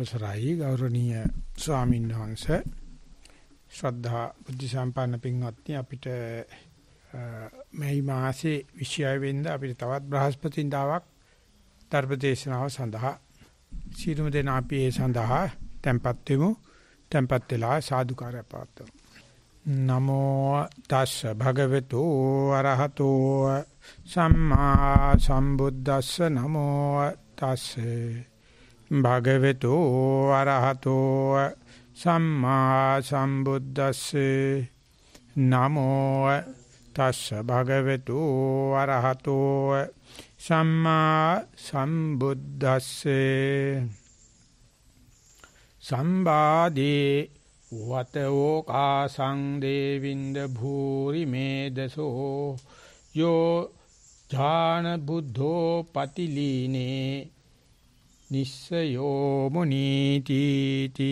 අවසරයි ගෞරවනීය ස්වාමීන් වහන්සේ ශ්‍රද්ධා බුද්ධ සම්පන්න පින්වත්නි අපිට මේ මාසේ 26 වෙනිදා අපිට තවත් බ්‍රහස්පතින්දාවක් ධර්මදේශනාව සඳහා සීලමු දෙනා අපි ඒ සඳහා tempත් වෙමු tempත් වෙලා සාදුකාරය පවත්වමු නමෝ තස් භගවතු අරහතෝ සම්මා සම්බුද්දස්ස නමෝ තස්සේ භගවතු ආරහතෝ සම්මා සම්බුද්දස්සේ නමෝ තස්ස භගවතු ආරහතෝ සම්මා සම්බුද්දස්සේ සම්බාදී වතෝ කාසං දේවින්ද භූරි මේදසෝ යෝ ඥාන බුද්ධෝ පතිලීනේ නිස්සයෝම නීතිති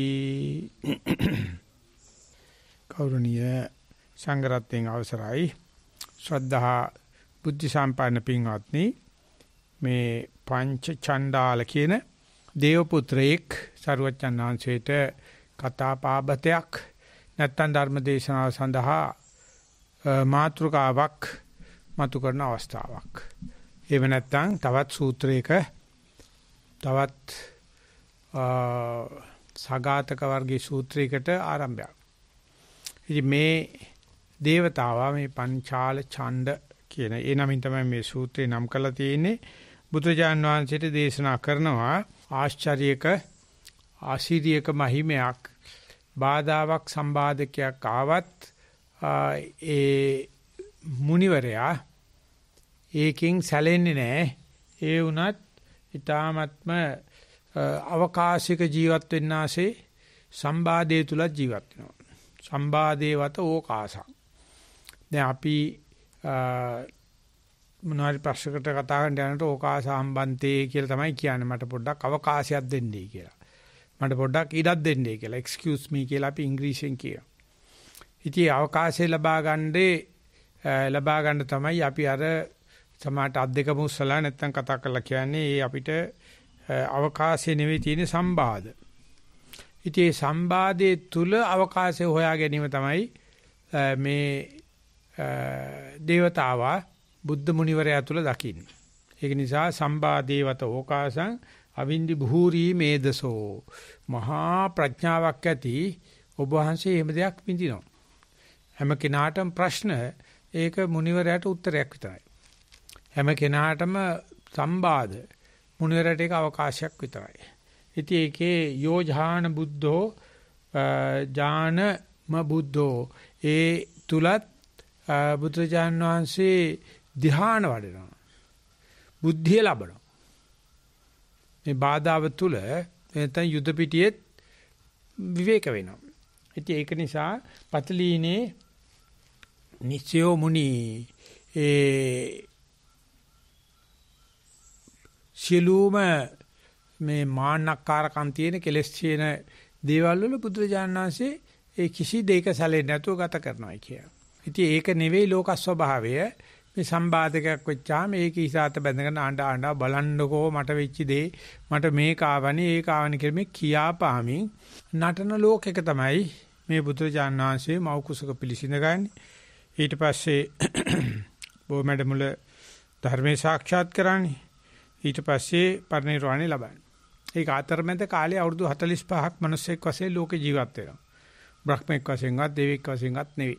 කෞරණීය සංගරත්යෙන් අවසරයි ශ්‍රද්ධා බුද්ධ සම්පන්න පින්වත්නි මේ පංච චණ්ඩාල කියන දේව පුත්‍රයෙක් සරුවච්චන් ආංශයට කතාපාබතයක් නැත්තම් ධර්ම දේශනාව සඳහා මාතෘකාවක් මතු කරන අවස්ථාවක්. එහෙම නැත්නම් තවත් සූත්‍රයක තවත් සගාතක වර්ගයේ සූත්‍රයකට ආරම්භයක්. ඉතින් මේ దేవතාවා මේ පංචාල ඡණ්ඩ කියන ඒ නමින් තමයි මේ සූත්‍රේ නම් කරලා තියෙන්නේ. බුදුජාන් වහන්සේට දේශනා කරනවා ආශ්චර්යක ආශීර්යක මහිමයක් බාධාවක් සම්බාධකයක් ආවත් ඒ මුනිවරයා ඒකෙන් සැලෙන්නේ නැහැ. ඒ වුණත් ඊ타ත්ම අවකාශික ජීවත් වෙන්න ආසේ සම්බාධය තුල ජීවත් වෙනවා. සම්බාධේවත ඕකාසං. දැන් අපි මොනවාරි ප්‍රශ්නකට කතා කරන්න යනකොට ඕකාසාම්බන්තේ කියලා තමයි කියන්නේ. මට පොඩ්ඩක් අවකාශයක් දෙන්නයි කියලා. මට පොඩ්ඩක් ඉඩක් දෙන්නයි කියලා. excuse me කියලා අපි ඉංග්‍රීසියෙන් කියනවා. ඉතින් අවකාශය ලබා ගන්නේ ලබා ගන්න තමයි අපි අර සමහරට අත් දෙකම උස්සලා නැත්තම් කතා කරලා කියන්නේ ඒ අපිට අවකාශය නෙවෙයි තියෙන සම්බාධ. ඉතින් මේ සම්බාධයේ තුල අවකාශය හොයා ගැනීම තමයි මේ దేవතාවා බුද්ධ මුනිවරයා තුල දකින්නේ. ඒක නිසා සම්බාධේවත ඕකාසං අවින්දි භූරී මේදසෝ මහා ප්‍රඥාවක් ඇති ඔබ වහන්සේ එහෙම දෙයක් විඳිනවා. හැම කෙනාටම ප්‍රශ්න ඒක මුනිවරයාට උත්තරයක් විතරයි. හැම කෙනාටම සම්බාධ මුනිරට එක අවකාශයක් විතරයි. ඉතින් ඒකේ යෝජාන බුද්ධෝ ඥානම බුද්ධෝ ඒ තුලත් බුදුජාන් වහන්සේ ධ්‍යාන වඩනවා. බුද්ධිය ලබනවා. මේ බාධාව තුල නැත්නම් යුද පිටියෙත් විවේක වෙනවා. ඉතින් ඒක නිසා පතලීනේ නිසයෝ මුනි ඒ සියලුම මේ මාන්නක්කාරකම් තියෙන කෙලස් තියෙන දේවල් වල බුදුරජාණන්සේ ඒ කිසි දෙයක සැලෙන්නේ නැතුව ගත කරනවා කිය. ඉතින් ඒක නෙවෙයි ලෝක ස්වභාවය. මේ සම්බාධකයක් වෙච්චා මේක ඉසాత බැඳගෙන ආඬ ආඬ බලන්නකෝ මට වෙච්ච දේ මට මේක ආවනේ ඒක ආවනේ කියලා මේ කියාපාමින් නටන ලෝකෙක තමයි මේ බුදුරජාණන් වහන්සේ මව කුසක පිළිසිඳගන්නේ. ඊට පස්සේ බොමැඩ මුල ධර්මයේ සාක්ෂාත් කරන්නේ ඊට පස්සේ පරිණිරවාණය ලබන්නේ. ඒක අතරමැද කාලේ අවුරුදු 45ක් මිනිස්සෙක් වශයෙන් ලෝක ජීවත් වෙනවා. බ්‍රහ්මෙක් වශයෙන්වත් දෙවියෙක් වශයෙන්වත් නෙවෙයි.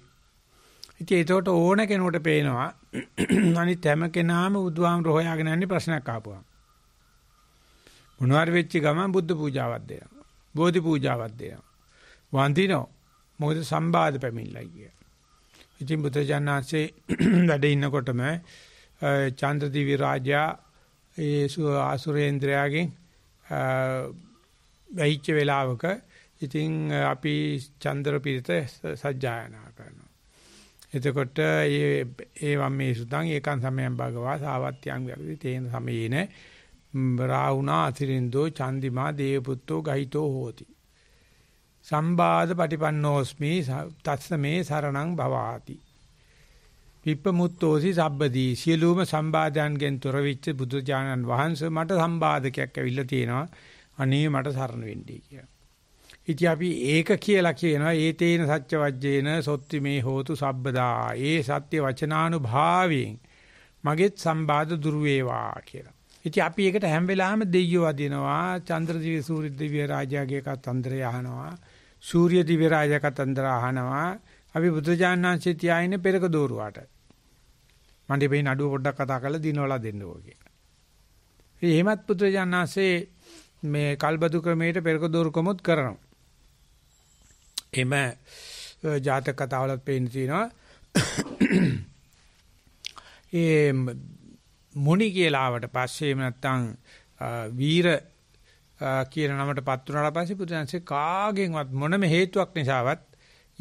ඉතින් ඒකට ඕන කෙනෙකුට පේනවා අනිත් හැම කෙනාම බුදුහාම රෝහයාගෙන යන්නේ ප්‍රශ්නයක් ආපුවා. මොනවාර වෙච්ච ගමන් බුද්ධ පූජාවක් දෙනවා. බෝධි පූජාවක් දෙනවා. වන්දිනෝ මොකද සම්බාධ පැමිණලා කිය. ඉතින් බුදුජානනාංශේ වැඩ ඉන්නකොටම චන්ද්‍රදිවි රාජා ඒ ආසුරේන්ද්‍රයාගෙන් වෙයිච්ච වෙලාවක ඉතින් අපි චන්ද්‍රපීරිත සජ්ජායනා කරනවා. එතකොට ඒ ඒ වම් මේ සුතං ඒකන් සමයන් භගවා සාවත්‍යං වර්ධි තේන සමයේන රාහුණා අතිරින්දෝ චන්දිමා දේවපුත්තෝ ගහිතෝ හෝති. සම්බාධ පටිපන්නෝස්මි තත්සමේ සරණං භවාති. පිප්පමුත්තෝසි සබ්බදී සියලුම සම්බාධයන්ගෙන් තොර වෙච්ච බුදුජානන් වහන්සේ මට සම්බාධකයක් ඇවිල්ලා තියෙනවා. අනේ මට සරණ වෙන්නයි කියලා. ඉතින් අපි ඒක කියලා කියනවා ඒතේන සත්‍ය වජ්ජේන සොත්ති මේ හෝතු සබ්බදා. ඒ සත්‍ය වචනානුභාවයෙන් මගෙත් සම්බාධ දුර වේවා කියලා. ඉතින් අපි ඒකට හැම වෙලාවෙම දෙයියෝ අදිනවා චන්ද්‍රදිව සූර්ය දිව්‍ය රාජාගේ කතන්දරය අහනවා සූර්ය දිව්‍ය රාජා කතන්දර අහනවා අපි බුදුජානනාංශය තියාගෙන පෙරක දෝරුවාට මණ්ඩේ නඩුව පොඩ්ඩක් කතා කරලා දිනවලා දෙන්න ඕක කියලා. ඉතින් එහෙමත් පුත්‍රයන්ාසේ මේ කල්බදු ක්‍රමයට පෙරකදෝරුකමුත් කරනවා. එම ජාතක කතාවලත් පේන තියෙනවා. ඒ මොණි කියලා ආවට පස්සේ නැත්තම් වීර කියන නමට පත් වුණාට පස්සේ පුදුන්සේ කාගෙන්වත් මොනම හේතුවක් නිසාවත්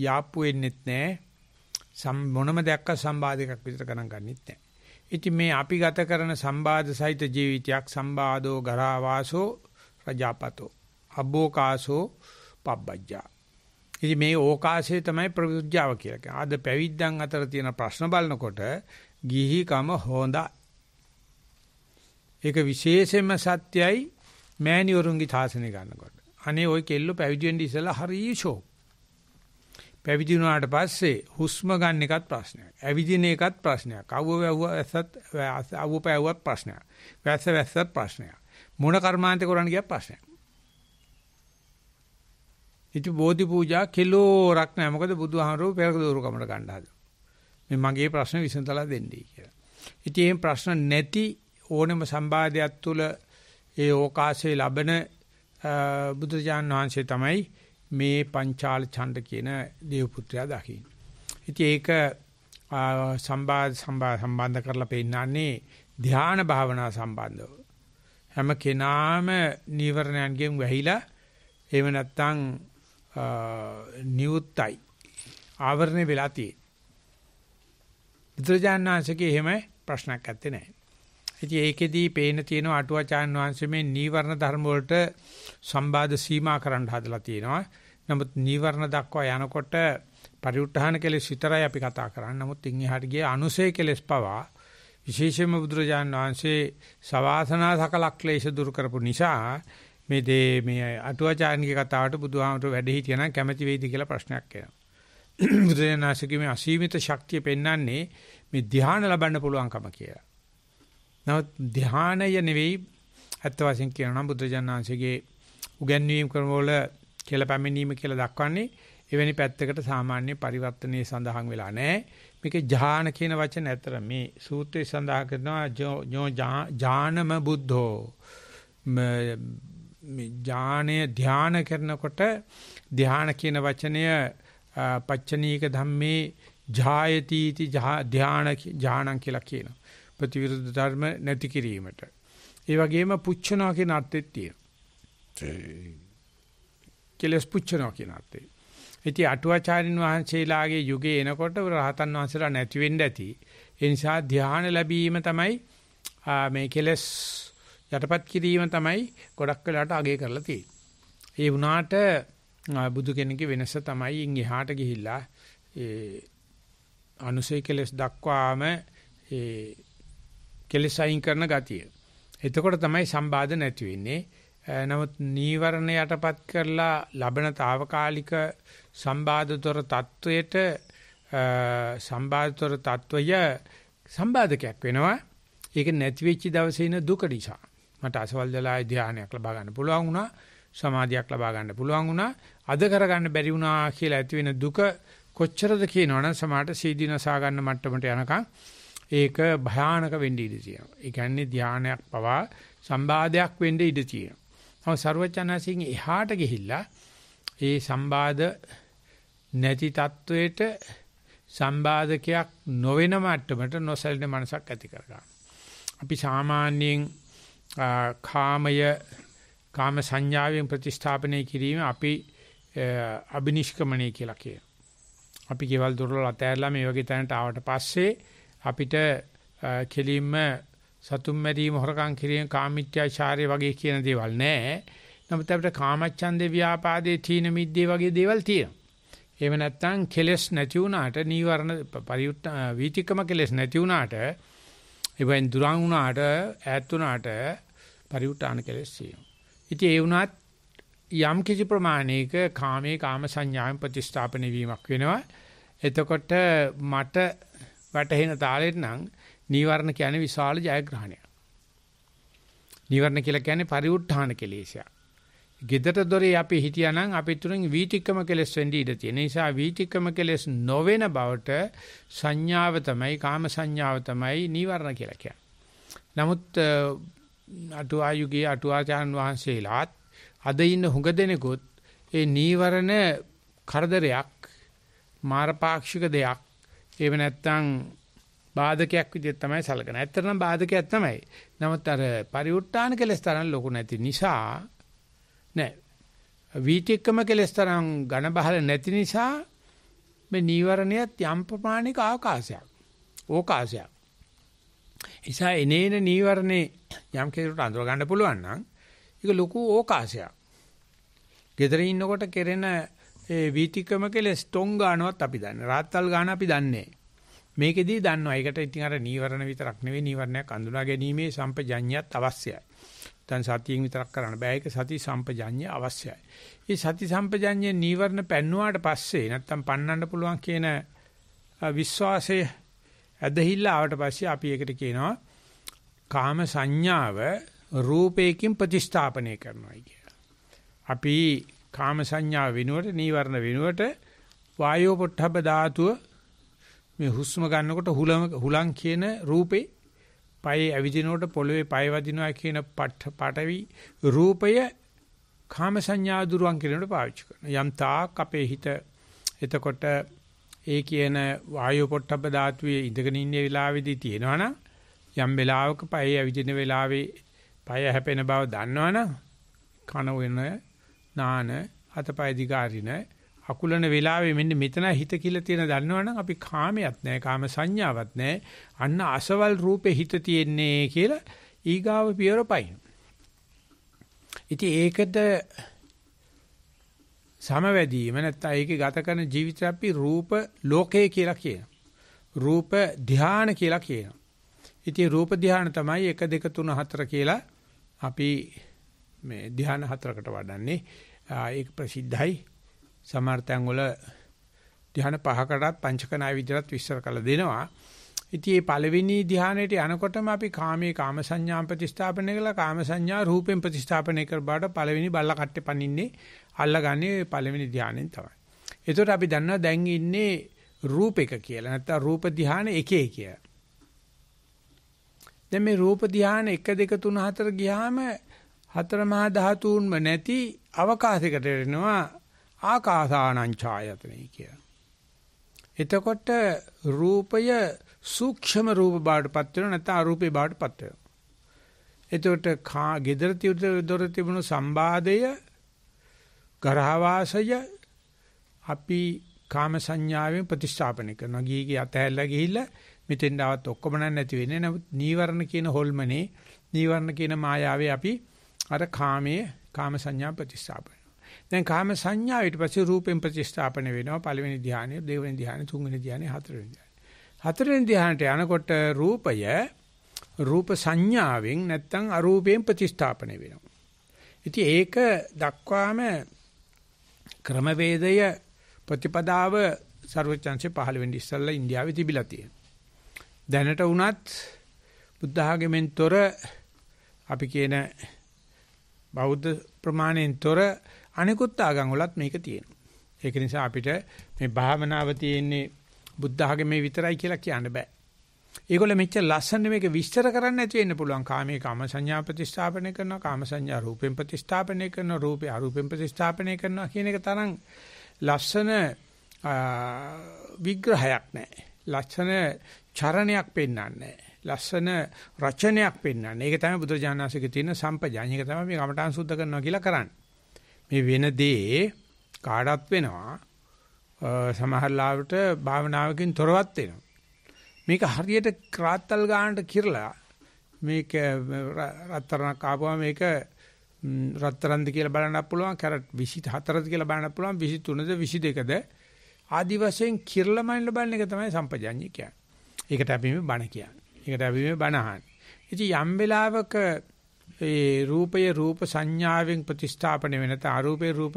යාප්පු වෙන්නෙත් නැහැ මොනම දෙයක්ක සම්බාධයක් විතර ගණන් ගන්නෙත් නැහැ. ඉතින් මේ අපි ගත කරන සම්බාධ සහිත ජීවිතයක් සම්බාධෝ ගරාවාසෝ රජාපතෝ අබ්බෝකාසෝ පබ්බජ්ජා. ඉතින් මේ ඕකාශය තමයි ප්‍රවිජ්ජාව කියලා කියන්නේ. ආද පැවිද්දන් අතර තියෙන ප්‍රශ්න බලනකොට ගිහිකම හොඳයි. ඒක විශේෂයෙන්ම සත්‍යයි මෑණිවරුන්ගේ තාසනෙ ගන්නකොට. අනේ ওই කෙල්ල පැවිදි වෙන්න ඉස්සලා හරි ෂෝක්. පැවිදි වුණාට පස්සේ හුස්ම ගන්න එකත් ප්‍රශ්නයක්. ඇවිදින එකත් ප්‍රශ්නයක්. අවුව වැවුව ඇසත් අවුව පැවුවත් ප්‍රශ්නයක්. වැස්ස වැස්සත් ප්‍රශ්නයක්. මොන කර්මාන්තේ කරන්න ගියත් ප්‍රශ්නයක්. ඉති බෝධි පූජා කිලෝරක් නෑ. මොකද බුදුහාමරෝ පෙරක දෝරු කමර ගන්න මේ මගේ ප්‍රශ්න විසඳලා දෙන්නයි කියලා. ඉතින් මේ ප්‍රශ්න නැති ඕනෙම සම්බාධයක් තුල ඒ ඕකාශයේ ලබන බුදුජාන් වහන්සේ තමයි මේ පංචාල ඡණ්ඩ කියන දේව පුත්‍රයා දකින්න. ඉතින් ඒක සම්බාධ සම්බන්ධ කරලා පෙන්නන්නේ ධානා භාවනා සම්බන්ධව. හැම කෙනාම නීවරණයන්ගෙන් වැහිලා එහෙම නැත්නම් නියුත්යි ආවරණය වෙලා තියෙන්නේ. විද්‍රජානනාංශකේ එහෙම ප්‍රශ්නයක් නැත්තේ නෑ. ඉතින් ඒකෙදී පේන තියෙන අටුවාචාන් වහන්සේ මේ නීවරණ ධර්ම වලට සම්බාධ සීමා කරන්න හදලා තියෙනවා. නමුත් නීවරණ දක්වා යනකොට පරිඋත්ථාන කෙලෙස් විතරයි අපි කතා කරන්නේ. නමුත් ඉන් එහාට ගිය අනුසය කෙලෙස් පවා විශේෂයෙන්ම බුදුරජාන් වහන්සේ සවාසනා සකල ක්ලේශ දුරු කරපු නිසා මේ දේ මේ අටුවාචාන්ගේ කතාවට බුදුහාමර වැඩ හිටියනම් කැමැති වෙයිද කියලා ප්‍රශ්නයක් එනවා. බුදුරජාණන් වහන්සේගේ මේ අසීමිත ශක්තිය පෙන්වන්නේ මේ ධ්‍යාන ලබන්න පුළුවන්කම කියලා. නමුත් ධානය නෙවෙයි අත්ත වශයෙන් කියනවා නම් බුදුජානනාංශගේ උගන්වීම් ක්‍රමවල කියලා පැමිණීම කියලා දක්වන්නේ එවැනි පැත්තකට සාමාන්‍ය පරිවර්තනයේ සඳහන් වෙලා නැහැ. මේක ඥාන කියන වචන ඇතර මේ සූත්‍රයේ සඳහන් කරනවා ජෝ ඥානම බුද්ධෝ මේ ඥානය ධාන කරනකොට ධාන කියන වචනය පච්චනීක ධම්මේ ජායති ඉති ධාන ඥානං කියලා කියනවා. ප්‍රතිවිරුද්ධ ධර්ම නැති කිරීමට. ඒ වගේම පුච්චනවා කියන අර්ථෙත් තියෙනවා. කෙලස් පුච්චනවා කියන අර්ථේ. ඉතින් අටුවාචාරින් වහන්සේලාගේ යුගයේ එනකොට රහතන් වහන්සේලා නැති වෙන්න ඇති. ඒ නිසා ධ්‍යාන ලැබීම තමයි මේ කෙලස් යටපත් කිරීම තමයි ගොඩක් වෙලාට අගය කරලා තියෙන්නේ. ඒ වුණාට බුදු කෙනෙකුගේ වෙනස තමයි ඉන් එහාට ගිහිල්ලා ඒ අනුසය කෙලස් දක්වාම ඒ කෙලෙස් අයින් කරන ගතිය. එතකොට තමයි සම්බාධ නැති වෙන්නේ. නමුත් නීවරණ යටපත් කරලා ලබන తాවකාලික සම්බාධතර தত্ত্বයට සම්බාධතර తত্ত্বය සම්බාධකයක් වෙනවා. ඒක නැති වෙච්ච දවසේ ඉන දුක නිසා. මට අසවල් වෙලාවේ ධානයක් ලබා ගන්න පුළුවන් වුණා. සමාධියක් ලබා ගන්න පුළුවන් වුණා. අද කරගන්න බැරි වුණා කියලා ඇති වෙන දුක කොච්චරද කියනවනම් සමාහට සීදීනසා ගන්න මට්ටමට යනකම් ඒක භයානක වෙන්න ඉඩ තියෙනවා. ඒ කියන්නේ ධානයක් පවා සම්බාධයක් වෙන්න ඉඩ තියෙනවා. තම ਸਰවචනසින් එහාට ගිහිල්ලා ඒ සම්බාධ නැති තත්වයට සම්බාධකයක් නොවන මට්ටමට නොසැලෙන මනසක් ඇති කරගන්න. අපි සාමාන්‍යයෙන් කාමය කාම සංඥාවෙන් ප්‍රතිස්ථාපනය කිරීම අපි අබිනිෂ්ක්‍මණය කියලා කියනවා. අපි කෙවල් දොරල අතෑරලා මේ වගේ තැනට ආවට පස්සේ අපිට කෙලින්ම සතුම් මැරීම හොරකම් කිරීම කාමීත්‍යාචාරය වගේ කියන දේවල් නැහැ. නමුත් අපිට කාමච්ඡන්දේ ව්‍යාපාදේ තීන මිද්දේ වගේ දේවල් තියෙනවා. එහෙම නැත්නම් කෙලස් නැති වුණාට නීවරණ පරිඋත් වීතිකම කෙලස් නැති වුණාට ඉවෙන් දුරන් වුණාට ඈත් වුණාට පරිඋත්ාන කෙලස් තියෙනවා. ඉතින් ඒ වුණත් යම් කිසි ප්‍රමාණයක කාමේ කාම සංඥාන් ප්‍රතිස්ථාපන වීමක් වෙනවා. එතකොට මට වැටහෙන තාලෙට නම් නීවරණ කියන්නේ විශාල ජයග්‍රහණයක්. නීවරණ කියලා කියන්නේ පරිඋත්ථාන කෙලේශයක්. gedata dore අපි හිටියානම් අපි තුලින් වීතික්කම කෙලස් වෙන්න ඉඩ තියෙන නිසා වීතික්කම කෙලස් නොවන බවට සංඥාව තමයි කාම සංඥාව තමයි නීවරණ කියලා කියන්නේ. නමුත් අටුවා යුගයේ අටුවාචාන් වහන්සේලාත් අද ඉන්න හුඟ දෙනෙකුත් ඒ නීවරණ කරදරයක් මාරපාක්ෂික දෙයක් එහෙම නැත්නම් බාධකයක් විදිහට තමයි සලකන. ඇත්තටම බාධකයක් තමයි. නමුත් අර පරිඋත් ทาน කෙලස් තරම් ලොකු නැති නිසා නෑ. වීතික්කම කෙලස් තරම් ඝන බහල නැති නිසා මේ නීවරණයත් යම් ප්‍රමාණික ආකාශයක්. ඕකාශයක්. එසා එනේන නීවරණේ යම් කෙනෙකුට අඳුර ගන්න පුළුවන් නම් ඒක ලොකු ඕකාශයක්. gedare ඉන්නකොට කෙරෙන ඒ වීතිකම කෙලස් තොන් ගන්නවත් අපි දන්නේ. රාත්තල් ගන්න අපි දන්නේ මේකෙදී දන්නවා. ඒකට ඉතින් අර නීවරණ විතරක් නෙවෙයි නීවරණයක් අඳුනා ගැනීමේ සම්පජඤ්ඤයත් අවශ්‍යයි. දැන් සතියෙන් විතරක් කරන්න බෑ. ඒක සති සම්පජඤ්ඤය අවශ්‍යයි. මේ සති සම්පජඤ්ඤය නීවරණ පැන්නුවාට පස්සේ නැත්තම් පන්නන්න පුළුවන් කියන විශ්වාසය ඇදහිල්ල ආවට පස්සේ අපි ඒකට කියනවා කාම සංඥාව රූපයකින් ප්‍රතිස්ථාපනය කරනවා කියලා. අපි කාම සංඥා වෙනුවට නීවරණ වෙනුවට වායෝ පොට්ටබ්බ ධාතුව මේ හුස්ම ගන්නකොට හුලං හුලං කියන රූපේ පයේ ඇවිදිනකොට පොළවේ පය වදිනවා කියන පට පටවි රූපය කාම සංඥා දුරුවන් කිරීමට පාවිච්චි කරනවා යම් තාක් අපේ හිත එතකොට ඒ කියන වායෝ පොට්ටබ්බ ධාතුවේ ඉඳගෙන ඉන්න වෙලාවේදී තියෙනවනම් යම් වෙලාවක පයේ ඇවිදින වෙලාවේ පය හැපෙන බව දන්නවනම් කන වෙන නාන අතපය දිගාරින අකුලන වෙලාවේ මෙන්න මෙතන හිත කියලා තියෙන දන්නවනම් අපි කාමයක් නැහැ කාම සංඥාවක් නැහැ අන්න අසවල් රූපේ හිත තියෙන්නේ කියලා ඊගාව පියරපයින් ඉතින් ඒකද සමවැදීම නැත්නම් ඒකේ ගත කරන ජීවිතය අපි රූප ලෝකය කියලා කියන රූප ධාන කියලා කියන ඉතින් රූප ධාන තමයි 1 2 3 4 කියලා අපි මේ ධ්‍යාන හතරකට වඩන්නේ. ඒක ප්‍රසිද්ධයි. සමර්ථයන් වල ධ්‍යාන පහකටත් පංචකනාය විදිහට විස්තර කරලා දෙනවා. ඉතින් මේ පළවෙනි ධ්‍යානයට යනකොටම අපි කාමයේ කාම සංඥාම් ප්‍රතිස්ථාපනය කළා කාම සංඥා රූපෙන් ප්‍රතිස්ථාපනය කර බාට පළවෙනි බල්ල කට්ටේ පනින්නේ අල්ලගන්නේ පළවෙනි ධ්‍යානෙන් තමයි. ඒතකොට අපි දන්නවා දැන් ඉන්නේ රූපයක කියලා නැත්නම් රූප ධ්‍යාන එකේ කියලා. දැන් මේ රූප ධ්‍යාන 1 2 3 4 ගියාම හතර මහා ධාතුන්ම නැති අවකාශයකට වෙනවා ආකාසානං ඡායතනෙ කිය. එතකොට රූපය සූක්ෂම රූප බාටපත් වෙනවා නැත්නම් අරූපේ බාටපත් වෙනවා. එතකොට කා gedara දොර තිබුණු සම්බාධය ගරහ වාසය අපි කාම සංඥාවෙන් ප්‍රතිස්ථාපනය කරනවා. ගීගේ අතහැරලා ගිහිල්ලා මෙතෙන් ආවත් ඔක්කොම නැති වෙන්නේ. නමුත් නීවරණ කියන හොල්මනේ නීවරණ කියන මායාවේ අපි අර කාමයේ කාම සංඥා ප්‍රතිස්ථාපන. දැන් කාම සංඥා ඊට පස්සේ රූපෙන් ප්‍රතිස්ථාපන වෙනවා. පළවෙනි ධානය, දෙවෙනි ධානය, තුන්වෙනි ධානය, හතරවෙනි ධානය. හතරවෙනි ධානයට යනකොට රූපය රූප සංඥාවෙන් නැත්තම් අරූපයෙන් ප්‍රතිස්ථාපන වෙනවා. ඉතින් ඒක දක්වාම ක්‍රමවේදය ප්‍රතිපදාව ਸਰවචන්සේ 15 වෙනි ඉස්සල්ලා ඉන්දියාවේ තිබිලා තියෙනවා. දැනට වුණත් බුද්ධ ආගමෙන් තොර අපි කියන බෞද්ධ ප්‍රමාණයෙන් තොර අනිකුත් ආගම් වලත් මේක තියෙනවා. ඒක නිසා අපිට මේ භාවනාව තියෙන්නේ බුද්ධ ආගමේ විතරයි කියලා කියන්න බෑ. ඒගොල්ල මෙච්චර ලස්සන මේක විස්තර කරන්න ඇති වෙන්න පුළුවන්. කාමයේ කාම සංඥා ප්‍රතිස්ථාපනය කරනවා, කාම සංඥා රූපෙන් ප්‍රතිස්ථාපනය කරනවා, රූපේ අරූපෙන් ප්‍රතිස්ථාපනය කරනවා කියන එක තරම් ලස්සන විග්‍රහයක් නැහැ. ලස්සන චරණයක් පෙන්වන්නේ නැහැ. ලස්සන රචනයක් පෙන්වන්නේ. ඒක තමයි බුදුරජාණන්සේගේ තියෙන සම්පජාඤ්ඤ. ඒක තමයි මේ කමඨාන් සුද්ධ කරනවා කියලා කරන්නේ. මේ වෙන දේ කාටත් වෙනවා. සමහර ලාවට භාවනාවකින් තොරවත් වෙනවා. මේක හරියට ක්‍රාත්තල් ගානට කිරලා මේක රත්තරණක් ආපුවා මේක රත්තරන්ද කියලා බලන්නත් පුළුවන් කැරට් 24ද කියලා බලන්නත් පුළුවන් 23ද 22ද ආදි වශයෙන් කිරලමයිල බලන එක තමයි සම්පජාඤ්ඤය කියන්නේ. ඒකට අපි මේ බණ කියන්නේ. ඒකට අපි මේ බණහන්. ඉතින් යම් වෙලාවක ඒ රූපය රූප සංඥාවෙන් ප්‍රතිස්ථාපන වෙන නැත්නම් අරූපේ රූප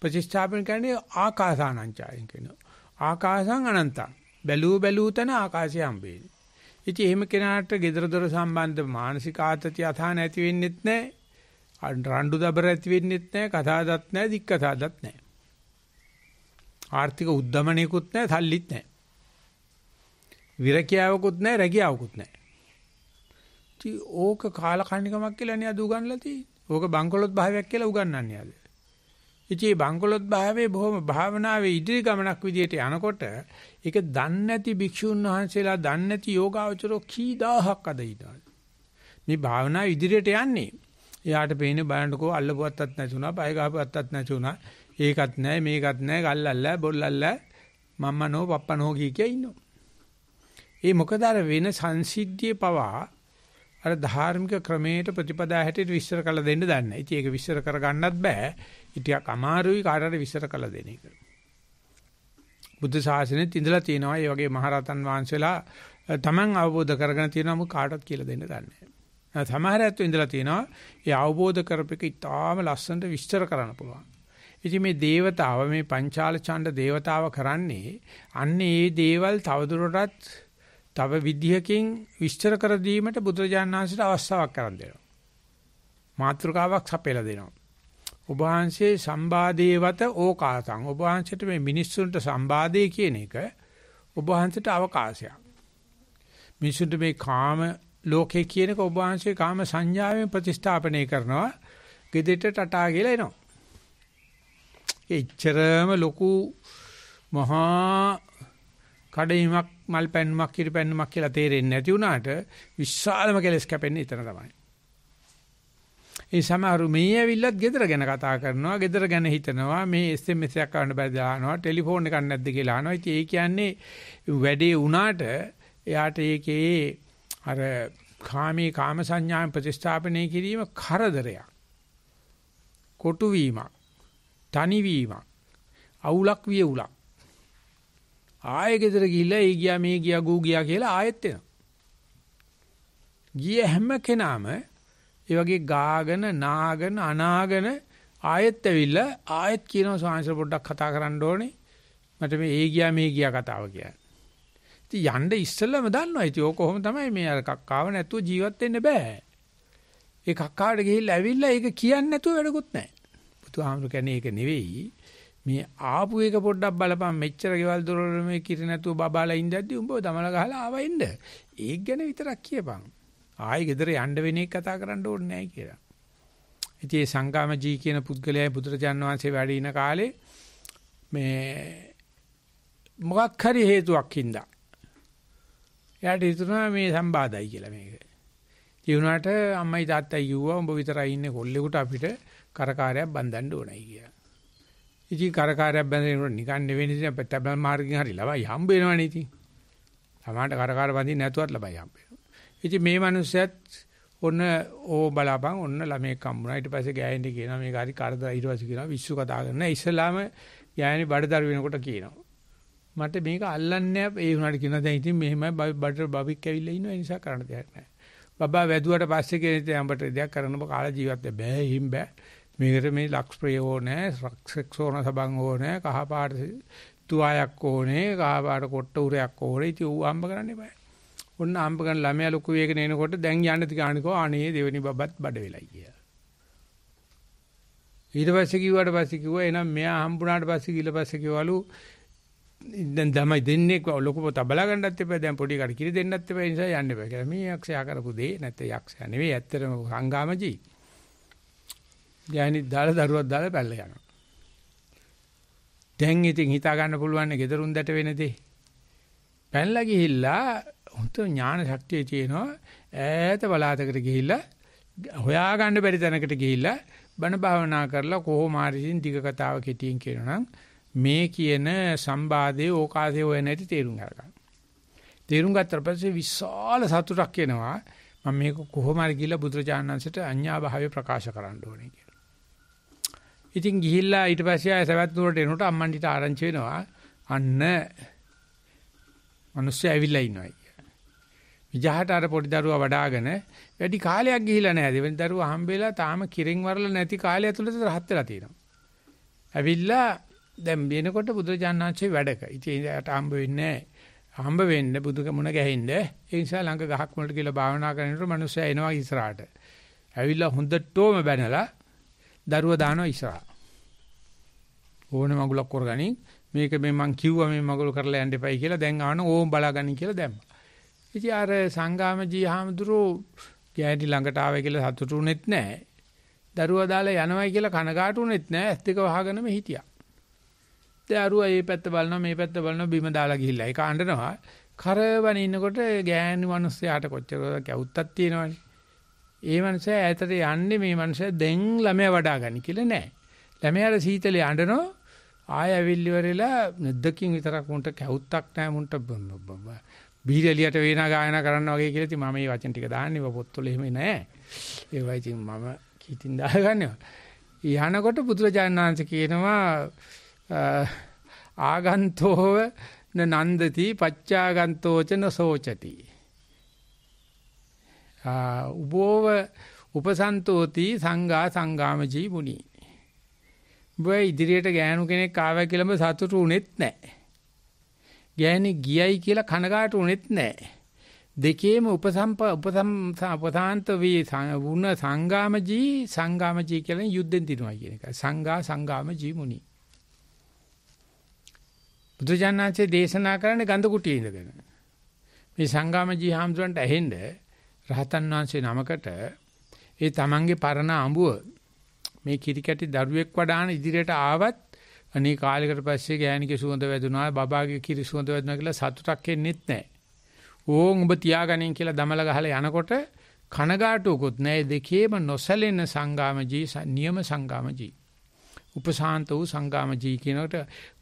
ප්‍රතිස්ථාපන කරන්නේ ආකාසානංචයෙන් කියනවා. ආකාසං අනන්තං. බැලූ බැලූ තන ආකාශය හම්බෙන්නේ. ඉතින් එහෙම කෙනාට gedara dora සම්බන්ධ මානසික ආතතිය අථාන ඇති වෙන්නෙත් නැහැ. රණ්ඩු දබර ඇති වෙන්නෙත් නැහැ. කතාදත් නැහැ, දික්කතාදත් නැහැ. ආර්ථික උද්දමණයකුත් නැහැ, සල්ලිත් නැහැ. විරකියාවකුත් නැහැ රැකියාවකුත් නැහැ. ඉතින් ඕක කාලකන්නිකමක් කියලා නේ අද උගන්ලා තියෙන්නේ. ඕක බංකොලොත් භාවයක් කියලා උගන්වන්නේ අද. ඉතින් මේ බංකොලොත් භාවයේ බොහොම භාවනාවේ ඉදිරි ගමනක් විදියට යනකොට ඒක දන්නේ නැති භික්ෂුන් වහන්සේලා දන්නේ නැති යෝගාවචරෝ කී දහහක් අද ඉඳලා. මේ භාවනාව ඉදිරියට යන්නේ. එයාට පේන්නේ බලන්නකෝ අල්ලපුවත්තත් නැතුණා, පය ගහපුවත්තත් නැතුණා. ඒකත් නැහැ, මේකත් නැහැ, ගල්ලල්ලා, බොල්ලල්ලා, මම්මනෝ, පප්පනෝ කී කිය ඉන්නවා. ඒ මොකද අර වෙන සංසිද්ධියේ පවා අර ධාර්මික ක්‍රමයට ප්‍රතිපදා හැටියට විස්තර කළ දෙන්න දන්නේ. ඉතින් ඒක විස්තර කරගන්නත් බෑ. ඉතියක් අමාරුයි කාටට විස්තර කළ දෙන එක. බුද්ධ ශාසනයත් ඉඳලා තියෙනවා මේ වගේ මහරතන් වහන්සේලා තමන් අවබෝධ කරගෙන තියෙනවා මොකක් කාටවත් කියලා දෙන්න දන්නේ. සමහර ඇතු ඉඳලා තියෙනවා ඒ අවබෝධ කරපෙක ඉතාම ලස්සනට විස්තර කරන්න පුළුවන්. ඉතින් මේ దేవතාව මේ පංචාල ඡණ්ඩ దేవතාව කරන්නේ අන්නේ ඒ දේවල් තවදුරටත් තව විදිහකින් විස්තර කර දීමට බුදුරජාණන් වහන්සේට අවස්ථාවක් කරන් දෙනවා. මාත්‍රකාවක් සපයලා දෙනවා. ඔබ වහන්සේ සම්බාධේවත ඕකාසං ඔබ වහන්සේට මේ මිනිස්සුන්ට සම්බාධේ කියන එක ඔබ වහන්සේට අවකාශයක්. මිනිසුන්ට මේ කාම ලෝකේ කියනක ඔබ වහන්සේ කාම සංඥාවෙන් ප්‍රතිස්ථාපනය කරනවා. gedeට ටටා කියලා එනවා. එච්චරම ලොකු මහා කඩේීමක් මල් පැන්නුමක් කිරි පැන්නුමක් කියලා තේරෙන්නේ නැති වුණාට විශාලම කෙලස් කැපෙන්නේ එතන තමයි. ඒ සමහරු මේ ඇවිල්ලත් ගෙදර ගැන කතා කරනවා, ගෙදර ගැන හිතනවා, මේ SMS එකක් ගන්න බැරිද අහනවා, ටෙලිෆෝන් එකක් නැද්ද කියලා අහනවා. ඉතින් ඒ කියන්නේ වැඩේ වුණාට එයාට ඒකේ අර කාමී කාම සංඥාන් ප්‍රතිස්ථාපනය කිරීම කරදරයක්. කොටු වීමක්, තනි වීමක්, අවුලක් වියුලක්. ආයෙ ගෙදර ගිහිල්ලා ඒ ගියා මේ ගියා ගූ ගියා කියලා ආයෙත් එනවා. ගිය හැම කෙනාම ඒ වගේ ගාගෙන නාගෙන අනාගෙන ආයෙත් ඇවිල්ලා ආයෙත් කියනවා සාංශර පොඩ්ඩක් කතා කරන්න ඕනේ. මට මේ ඒ ගියා මේ ගියා කතාව කියන්නේ. ඉතින් යන්න ඉස්සෙල්ලම දන්නවා. ඉතින් ඕක කොහොම තමයි මේ අර කක්කාව නැතුව ජීවත් වෙන්න බෑ. ඒ කක්කාට ගිහිල්ලා ඇවිල්ලා ඒක කියන්නේ නැතුව වැඩකුත් නැහැ. බුදුහාමුදුර කියන්නේ ඒක නෙවෙයි. මේ ආපු එක පොඩ්ඩක් බලපන් මෙච්චර ගෙවල් දොරවල මේ කිරි නැතුව බබාලා ඉඳද්දි උඹව දමල ගහලා ආවා ඉන්න. ඒක ගැන විතරක් කියපන්. ආයි ගෙදර යන්න වෙන එක කතා කරන්න ඕනේ නැහැ කියලා. ඉතින් ඒ සංගාමජී කියන පුද්ගලයායි බුදුරජාන් වහන්සේ වැඩ ඉන කාලේ මේ මොකක් හරි හේතුවක් හින්දා එයාට හිතුණා මේ සම්බාධයි කියලා මේක. ඒ වුණාට අම්මයි තාත්තයි කිව්වා උඹ විතරයි ඉන්නේ කොල්ලෙකුට අපිට කරකාරයක් බඳින්න ඕනයි කියලා. ඉතින් කරකාරයක් බැඳගෙන නිකන් නෙවෙයි ඉතින් තැබල් මාර්ගෙන් හරි ලබයි හම්බ වෙනවනේ ඉතින්. සමහරට කරකාර බඳින්න නැතුවත් ලබයි හම්බ වෙනවා. ඉතින් මේ මිනිස්සයත් ඔන්න ඕ බලාපන් ඔන්න ළමෙක් හම්බුනා. ඊට පස්සේ ගෑණි කියනවා මේක හරි කරදර ඊට පස්සේ කියනවා විශ්ව කතා කරන ඉස්ලාම ගෑණි බඩදර වෙනකොට කියනවා. මට මේක අල්ලන්නේ නැහැ ඒ උනාට කියනවා දැන් ඉතින් මෙහෙමයි බඩට බබෙක් ඇවිල්ලා ඉන්නවා ඒ නිසා කරන්න දෙයක් නැහැ. බබා වැදුවට පස්සේ කියන ඉතින් අපිට දෙයක් කරන්න බ කාලා ජීවත් වෙන්න බෑ. එහෙම බෑ. මේකට මේ ලක්ස්ප්‍රේ ඕනේ, රක්සෙක්ස් ඕන සබන් ඕනේ, කහපාට තුවායක් ඕනේ, කහපාට කොට්ට උරයක් ඕනේ. ඉතින් ඌ අම්බ කරන්න එපා. ඔන්න අම්බ කරන ළමයා ලොකු වේගෙන එනකොට දැන් යන්න තිකානිකෝ අනේ දෙවෙනි බබත් බඩ වෙලයි කියලා. ඊට පස්සේ කිව්වට පස්සේ කිව්වා එහෙනම් මෙයා හම්බුණාට පස්සේ ගිහලා පස්සේ කිව්වලු දැන් තමයි දෙන්නේ ලොකු තබලා ගන්නත් එපා දැන් පොඩි කට කිරි දෙන්නත් එපා ඒ නිසා යන්න එපා කියලා. මේ යක්ෂයා කරපු දේ නැත්නම් යක්ෂයා නෙවෙයි ඇත්තටම සංගාමජී. ගෑණිත් දාලා දරුවක් දාලා පැල්ල යනවා. දැන් ඉතින් හිතා ගන්න පුළුවන් නේ gederun දැට වෙන දේ. පැනලා ගිහිල්ලා හොඳ ඥාන ශක්තිය තියෙනවා ඈත බලාතකට ගිහිල්ලා හොයා ගන්න බැරි තැනකට ගිහිල්ලා බණ භාවනා කරලා කොහොම හරි දිග කතාව කෙටියෙන් කියනනම් මේ කියන සම්බාධයේ ඕකාසේ හොය නැති තේරුම් ගන්න. තේරුම් ගත්තට පස්සේ විශාල සතුටක් එනවා. මම මේක කොහොම හරි ගිහිල්ලා බුදුරජාණන්සේට අඤ්ඤා භාවය ප්‍රකාශ කරන්න ඕනේ කියලා. ඉතින් ගිහිල්ලා ඊට පස්සේ ආය සවැත් නුවරට එනකොට අම්මන්ඩිට ආරංචි වෙනවා. අන්න මිනිස්සු ඇවිල්ලා ඉනවා. විජහට අර පොඩි දරුවා වඩාගෙන වැඩි කාලයක් ගිහිල්ලා නැහැ. දෙවෙනි දරුවා හම්බෙලා තාම කිරින් වරල නැති කාලය ඇතුළත රහත් වෙලා තියෙනවා. ඇවිල්ලා දැන් වෙනකොට බුදුරජාණන්සේ වැඩක. ඉතින් එයාට හම්බ වෙන්නේ හම්බ වෙන්න බුදු මුණ ගැහෙන්න. ඒ නිසා ළඟ ගහක් මුලට කියලා භාවනා කරනකොට මිනිස්සයා එනවා ඉස්සරහට. ඇවිල්ලා හොඳටම බැනලා දරුවා දානවා ඉස්සරහ. ඕන මගුලක් කරගනි. මේක මේ මං කිව්වා මේ මගුල කරලා යන්න එපයි කියලා දැන් ආන ඕම් බලාගනි කියලා දැම්මා. ඉතින් අර සංගාම ජී හාමුදුරුවෝ ගෑණි ළඟට ආවයි කියලා සතුටු වෙන්නේත් නැහැ. දරුවා දාලා යනවයි කියලා කනගාටු වෙන්නේත් නැහැ. ඇස් දෙක වහගෙනම හිටියා. දැන් අරුවා මේ පැත්ත බලනවා මේ පැත්ත බලනවා බිම දාලා ගිහිල්ලා. ඒක අඬනවා. කරවන ඉන්නකොට ගෑණි මිනිස්සයාට කොච්චර කැවුත්තක් තියෙනවනේ. ඒ මනුස්සයා ඈතට යන්නේ මේ මනුස්සයා දැන් ළමයා වඩා ගන්න කියලා නෑ. ළමයාට සීතලේ අඬනෝ ආය ඇවිල්ලි වරලා නැද්දකින් විතරක් උන්ට කැවුත්තක් නෑ උන්ට බීරලියට වේනා ගායනා කරන්න වගේ කියලා ඉතින් මම මේ වචන ටික දාන්නේ පොත්වල එහෙම නෑ. ඒවා ඉතින් මම කීතින් දාගන්නවා. යනකොට පුදුරජානනාංශ කියනවා ආගන්තෝව නන්දති පච්චාගන්තෝචන සෝචති උබෝව උපසන්තෝති සංඝා සංගාමජී මුනි. බෑ ඉදිරියට ගෑනු කෙනෙක් ආවා කියලාම සතුටු වෙන්නේත් නැහැ. ගෑණි ගියයි කියලා කනගාටු වෙන්නේත් නැහැ. දෙකේම උපසම්ප උපසම්පතාන්ත වේ වුණ සංගාමජී සංගාමජී කියලා යුද්ධෙන් දිනුවා කියන එක. සංඝා සංගාමජී මුනි. බුදුජානනාංශයේ දේශනා කරන්නේ ගන්ධ කුටියේ ඉඳගෙන. මේ සංගාමජී හාමුදුරන්ට ඇහෙන්නේ රහතන් වහන්සේ නමකට ඒ තමන්ගේ පරණ අඹුව මේ කිරිකැටි දරුවෙක් වඩාන ඉදිරියට ආවත් අනේ කාලයකට පස්සේ ගෑණිකේ සුවඳ වැදුනා බබාගේ කිරි සුවඳ වැදුනා කියලා සතුටක් එන්නෙත් නැහැ. ඕන් ඔබ තියාගනින් කියලා දමල ගහලා යනකොට කනගාටුවකුත් නැහැ දෙකේම නොසැලෙන සංගාමජී නියම සංගාමජී. උපසාන්ත වූ සංගාමජී කියනකොට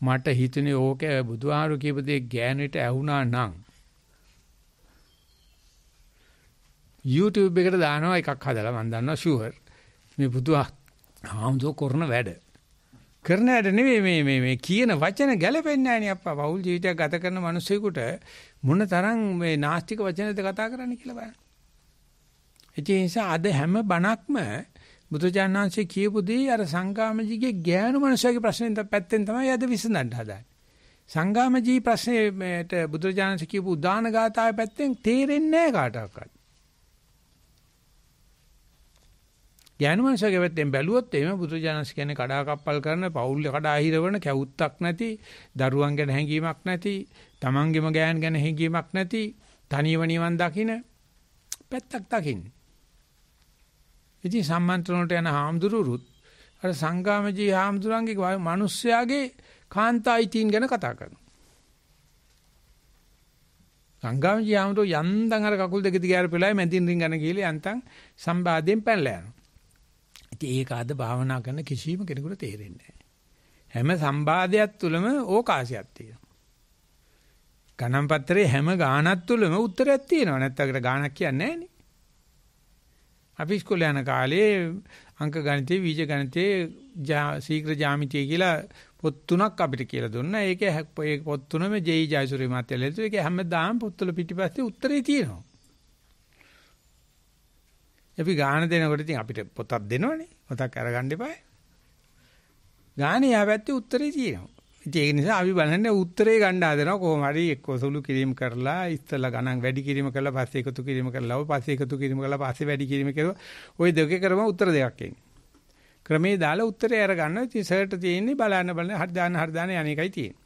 මට හිතුනේ ඕක බුදුහාරු කියපදේ ගෑණිට ඇහුණා නම් YouTube එකට දානවා එකක් හදලා මම දන්නවා ෂුවර්. මේ බුදුහා ආමුදෝ කරන වැඩ. කරන වැඩ නෙවෙයි මේ මේ මේ කියන වචන ගැලපෙන්නේ නැහැ නේ අප්පා. පෞල් ජීවිතයක් ගත කරන මිනිසෙකුට මොන තරම් මේ නාස්තික වචනද කතා කරන්නේ කියලා බලන්න. ඒ නිසා අද හැම බණක්ම බුදුජානනාංශයේ කියපු දේ අර සංගාමජීගේ ගෑනු මිනිසෙකුගේ ප්‍රශ්නෙන් පැත්තෙන් තමයි අද විසඳන්න හදාන්නේ. සංගාමජී ප්‍රශ්නේට බුදුජානනාංශ කියපු උදාන ගාථාවේ පැත්තෙන් තේරෙන්නේ නැහැ කාටවත්. ගෑනු මනුස්සයගේ පැත්තෙන් බැලුවොත් එහෙම බුදුජානස් කියන්නේ කඩා කප්පල් කරන පෞල් කඩා හිරවන කැවුත්තක් නැති දරුවන් ගැන හැඟීමක් නැති තමන්ගේම ගෑන් ගැන හැඟීමක් නැති තනියම නිවන් දකින පැත්තක් දකින්න. ඉතින් සම්මන්ත්‍රණ වලට යන හාමුදුරුවරුත් අර සංගාමජී හාමුදුරන්ගේ මිනිස්යාගේ කාන්තායිතීන් ගැන කතා කරනවා. සංගාමජී හාමුදුරුවෝ යන්තම් අර කකුල් දෙක දිගාර පෙළයි මැදින් රින්ගන ගිහලා යන්තම් සම්බාධයෙන් පැනලා යනවා. ඉතින් ඒක අද භාවනා කරන කිසිම කෙනෙකුට තේරෙන්නේ හැම සම්බාධයක් තුලම ඕකාශයක් තියෙනවා. ගණන් පත්‍රයේ හැම ගාණක් තුලම උත්තරයක් තියෙනවා. නැත්නම් ගාණක් කියන්නේ නැහැ අපි ඉස්කෝලේ යන කාලේ අංක ගණිතේ වීජ ගණිතේ ශීඝ්‍ර ජ්‍යාමිතිය කියලා පොත් තුනක් අපිට කියලා දුන්නා. ඒකේ ඒ පොත් තුනම ජේ ජයසූරිය මහත්තයා ලියලා ඒකේ හැමදාම පොත්වල පිටිපස්සේ උත්තරේ තියෙනවා. අපි ගාන දෙනකොට ඉතින් අපිට පොතක් දෙනවනේ. පොතක් අරගන්න එපා. ගානේ යාපැත්තේ උත්තරේ තියෙනවා. ඉතින් ඒක නිසා අපි බලන්නේ උත්තරේ ගන්න හදනවා කොහොම හරි එක්ක සුළු කිරීම කරලා ඉස්සලා ගණන් වැඩි කිරීම කරලා පස්සේ එකතු කිරීම කරලා පස්සේ එකතු කිරීම කරලා පස්සේ වැඩි කිරීම කරලා ওই දෙකේ ක්‍රම උත්තර දෙකක් එන්නේ. ක්‍රමේ දාලා උත්තරේ අරගන්න ඉතින් සර්ට තියෙන්නේ බලන්න බලන්න හරි දාන්න හරි දාන්න අනේකයි තියෙන්නේ.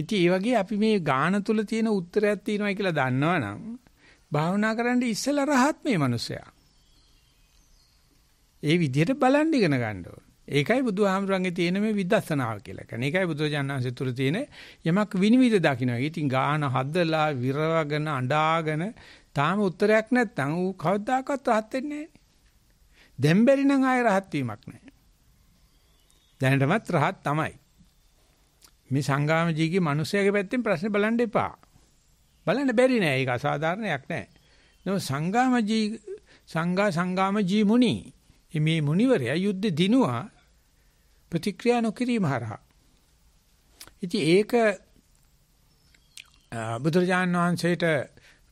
ඉතින් ඒ වගේ අපි මේ ගාන තුල තියෙන උත්තරයක් තියෙනවා කියලා දන්නවනම් භාවනා කරන්න ඉස්සලා රහත් මේ මිනිසයා. ඒ විදිහට බලන් ඉගෙන ගන්න ඕන. ඒකයි බුදුහාමුදුරන්ගේ තියෙන මේ විදර්ශනාව කියලා කියන්නේ. ඒකයි බුදුරජාණන්සේ තුර තියෙන යමක් විනිවිද දකින්නවා. ඉතින් ගාන හදලා විරවගෙන අඬාගෙන තාම උත්තරයක් නැත්නම් ඌ කවදාකවත් rahat වෙන්නේ නැහැ. දැන් බැරි නම් ආයෙ rahat වීමක් නැහැ. දැනටමත් rahat තමයි. මේ සංගාම ජීගේ මිනිස්සයාගේ පැත්තෙන් ප්‍රශ්නේ බලන්න එපා. බලන්න බැරි නෑ. ඒක අසාධාරණයක් නෑ. නමුත් සංගාම ජී සංඝා සංගාම ජී මුනි මේ මුනිවරයා යුද්ධ දිනුවා ප්‍රතික්‍රියා නොකිරීම හරහා. ඉතින් ඒක බුදුරජාණන් වහන්සේට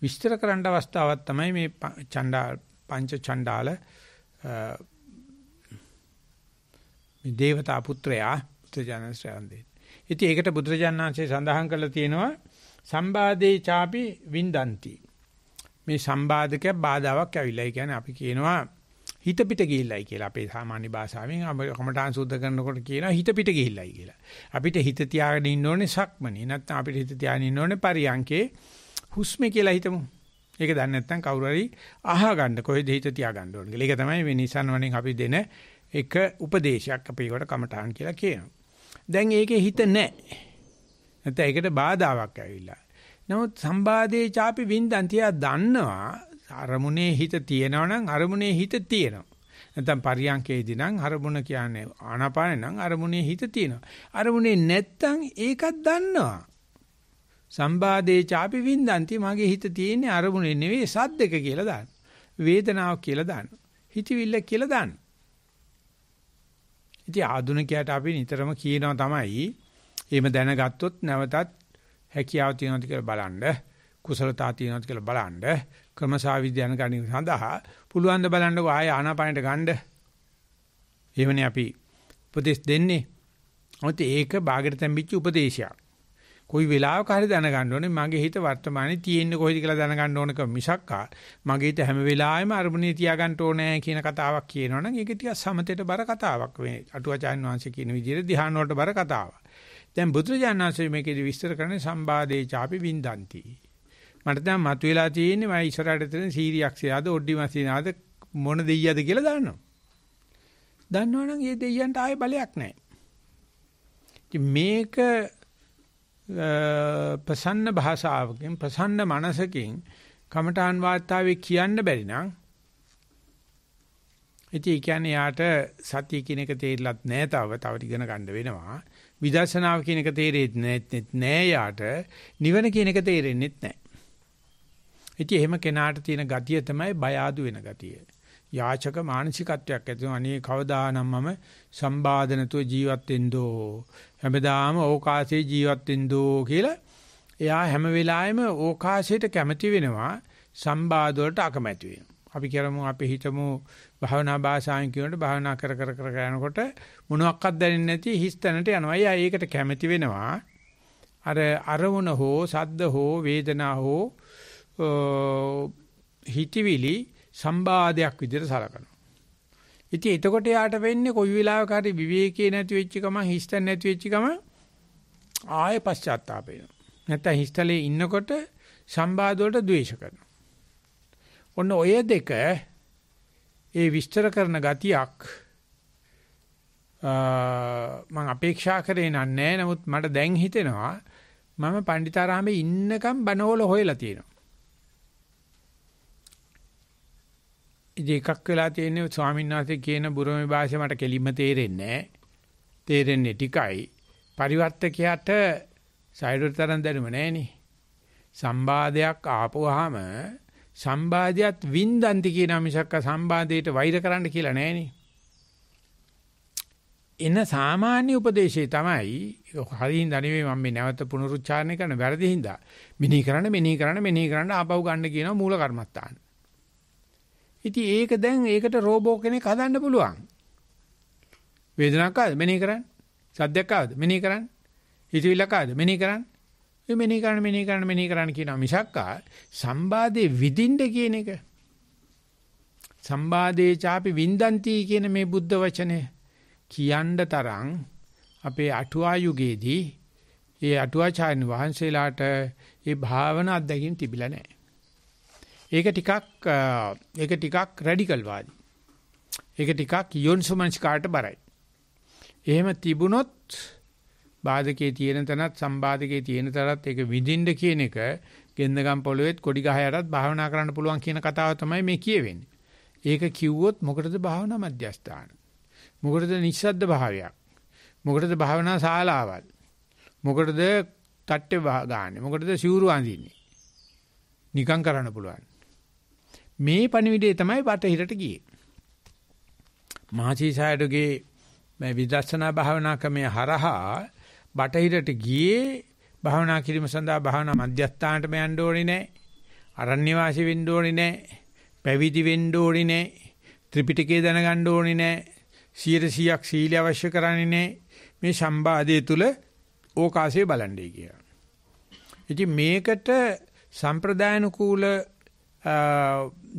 විස්තර කරන්න අවස්ථාවක් තමයි මේ චණ්ඩාල පංච චණ්ඩාල මේ දේවතා පුත්‍රයා බුදුරජාණන් ශ්‍රයන්දී. ඉතින් ඒකට බුදුරජාණන් වහන්සේ සඳහන් කරලා තියෙනවා සම්බාධේ ചാපි වින්දಂತಿ. මේ සම්බාධකයක් බාධාවක් ඇවිල්ලා. ඒ කියන්නේ අපි කියනවා හිත පිට ගිහිල්ලයි කියලා අපේ සාමාන්‍ය භාෂාවෙන් කමඨාන් සුද්ධ කරනකොට කියනවා හිත පිට ගිහිල්ලයි කියලා. අපිට හිත තියාගෙන ඉන්න ඕනේ සක්මනේ. නැත්නම් අපිට හිත තියාගෙන ඉන්න ඕනේ පරියංකේ හුස්මේ කියලා හිතමු. ඒක දන්නේ නැත්නම් කවුරු හරි අහගන්න කොහෙද හිත තියාගන්න ඕනේ කියලා. ඒක තමයි මේ Nissan වලින් අපි දෙන එක උපදේශයක් අපි ඒකට කමඨාන් කියලා කියනවා. දැන් ඒකේ හිත නැහැ. නැත්නම් ඒකට බාධාවක් ඇවිල්ලා. නමුත් සම්බාධේ ചാපි වින්දන් තියා දන්නවා අරමුණේ හිත තියෙනවනම් අරමුණේ හිත තියෙනවා. නැත්නම් පරියංකේදී නම් අරමුණ කියන්නේ ආනාපානේ නම් අරමුණේ හිත තියෙනවා. අරමුණේ නැත්තම් ඒකත් දන්නවා. සම්බාධේ ചാපි වින්දන්ති මගේ හිත තියෙන්නේ අරමුණේ නෙවෙයි සද්දක කියලා දාන්න. වේදනාවක් කියලා දාන්න. හිතවිල්ල කියලා දාන්න. ඉතින් ආධුනිකයාට අපි නිතරම කියනවා තමයි එහෙම දැනගත්තොත් නැවතත් හැකියාව තියෙනවද කියලා බලන්න කුසලතා තියෙනවද කියලා බලන්න ක්‍රමසාවිද්‍යාන ගැනීම සඳහා පුළුවන් ද බලන්නකො ආය ආනාපානට ගන්න. එහෙමනේ අපි උපදේශ දෙන්නේ. ඔත ඒක ਬਾගෙට තැම්පිච්ච උපදේශයක්. කොයි වෙලාවක හරි දැනගන්න ඕනේ මගේ හිත වර්තමානයේ තියෙන්නේ කොහෙද කියලා දැනගන්න ඕනක මිසක්කා මගේ හිත හැම වෙලාවෙම අරමුණේ තියාගන්න ඕනේ කියන කතාවක් කියනවනම් ඒක ටිකක් සමතේට බර කතාවක් මේ අටුවචාන් වංශය කියන විදිහට ධ්‍යාන වලට බර කතාවක්. දැන් බුදුරජාණන් වහන්සේ මේකේදී විස්තර කරන්නේ සම්බාධේ ചാපි වින්දಂತಿ. මට දැන් මතුවලා තියෙන්නේ මම ඉස්සරහට තියෙන සීරියක්ෂයාද ඔඩ්ඩිමසිනාද මොන දෙයියද කියලා දන්නවා. දන්නවනම් ඒ දෙයියන්ට ආයේ බලයක් නැහැ. මේක ප්‍රසන්න භාෂාවකින් ප්‍රසන්න මනසකින් කමඨාන් වාතාවේ කියන්න බැරි නම් ඉතින් කියන්නේ යාට සතිය කියන එක තේරිලත් නැහැ තව තව ඉගෙන ගන්න වෙනවා විදර්ශනාව කියන එක තේරෙන්නේ නැත් නෑ යාට නිවන කියන එක තේරෙන්නේ නැහැ ඉතින් එහෙම කෙනාට තියෙන ගතිය තමයි බය ආදු වෙන ගතිය. යාචක මානසිකත්වයක් ඇති වෙනවා. අනේ කවදානම් මම සම්බාධනතුව ජීවත් වෙන්නෝ. හැමදාම ඕකාශයේ ජීවත් වෙන්නෝ කියලා එයා හැම වෙලාවෙම ඕකාශයට කැමති වෙනවා සම්බාධ වලට අකමැති වෙනවා. අපි කරමු අපි හිතමු භාවනා භාෂාවෙන් කියනකොට භාවනා කර කර කර යනකොට මොනවත් දැනෙන්නේ නැති හිස් තැනට යනවා. එයා ඒකට කැමති වෙනවා. අර අරමුණ හෝ සද්ද හෝ වේදනා හෝ හිතවිලි සම්බාධයක් විදිහට සලකනවා. ඉතින් එතකොට යාට වෙන්නේ කොයි වෙලාවක හරි විවේකී නැති වෙච්ච ගමන් හිස්තන් නැති වෙච්ච ගමන් ආයෙ පශ්චාත්තාප වෙනවා. නැත්නම් හිස්තලේ ඉන්නකොට සම්බාධ වලට ද්වේෂ කරනවා. ඔන්න ඔය දෙක ඒ විස්තර කරන ගතියක් මම අපේක්ෂා කරේ නෑ නමුත් මට දැන් හිතෙනවා මම පණ්ඩිතාරාමේ ඉන්නකම් බනවල හොයලා තියෙනවා. ඉතින් එකක් වෙලා තියෙන්නේ ස්වාමීන් වහන්සේ කියන බුරුමේ භාෂාව මට කෙලින්ම තේරෙන්නේ නැහැ. තේරෙන්නේ ටිකයි. පරිවර්තකයාට සයිඩෝතරන් දැනුම නැහෙනේ. සම්බාධයක් ආපුවාම සම්බාධයත් වින්දන්ති කියන මිසක්ක සම්බාධයට වෛර කරන්න කියලා නැහෙනේ. එන සාමාන්‍ය උපදේශය තමයි හරියින් දනිවේ මම මේ නැවත පුනරුච්චාරණය කරන වැරදි හින්දා මිනී කරන්න මිනී කරන්න මිනී කරන්න ආපහු ගන්න කියන මූල කර්මස්ථාන. ඉතින් ඒක දැන් ඒකට රෝබෝ කෙනෙක් හදන්න පුළුවන්. වේදනාවක් ආද මෙනෙහි කරන්න. සද්දයක් ආද මෙනෙහි කරන්න. හිතවිල්ලක් ආද මෙනෙහි කරන්න. මේ මෙනෙහි කරන්න මෙනෙහි කරන්න මෙනෙහි කරන්න කියන මිසක්කා සම්බාධේ විඳින්න කියන එක. සම්බාධේ ചാපි වින්දන්ති කියන මේ බුද්ධ වචනය කියන්න තරම් අපේ අටුවා යුගයේදී ඒ අටුවාචාර්යන් වහන්සේලාට ඒ භාවන අධ්‍යක්ෂින් තිබිලා නැහැ. ඒක ටිකක් ඒක ටිකක් රැඩිකල් වාදී. ඒක ටිකක් යොන්සුමන්ස්කාට බරයි. එහෙම තිබුණොත් බාධකයේ තියෙන තැනත් සම්බාධකයේ තියෙන තරත් ඒක විඳින්න කියන එක ගෙන්දගම් පොළොවේත් කොඩි ගහ යටත් භාවනා කරන්න පුළුවන් කියන කතාව තමයි මේ කියවෙන්නේ. ඒක කිව්වොත් මොකටද භාවනා මධ්‍යස්ථාන? මොකටද නිස්සද්ද භාවයක්? මොකටද භාවනා ශාලාවල්? මොකටද තට්ටේ ගාන්නේ? මොකටද සිවුරු අඳින්නේ? නිකං කරන්න පුළුවන්. මේ පණිවිඩය තමයි බටහිරට ගියේ. මහචීසායඩුගේ මේ විදර්ශනා භාවනා ක්‍රමයේ හරහා බටහිරට ගියේ භාවනා කිරීම සඳහා භාවනා මධ්‍යස්ථානට යන්න ඕනේ නැහැ. අරණ්‍ය වාසී වෙන්න ඕනේ නැහැ. පැවිදි වෙන්න ඕනේ නැහැ. ත්‍රිපිටකය දැනගන්න ඕනේ නැහැ. 100ක් සීලය අවශ්‍ය කරන්නේ නැහැ. මේ සම්බාධය තුල ඕකාශය බලන්නේ කියලා. ඉතින් මේකට සම්ප්‍රදායනුකූල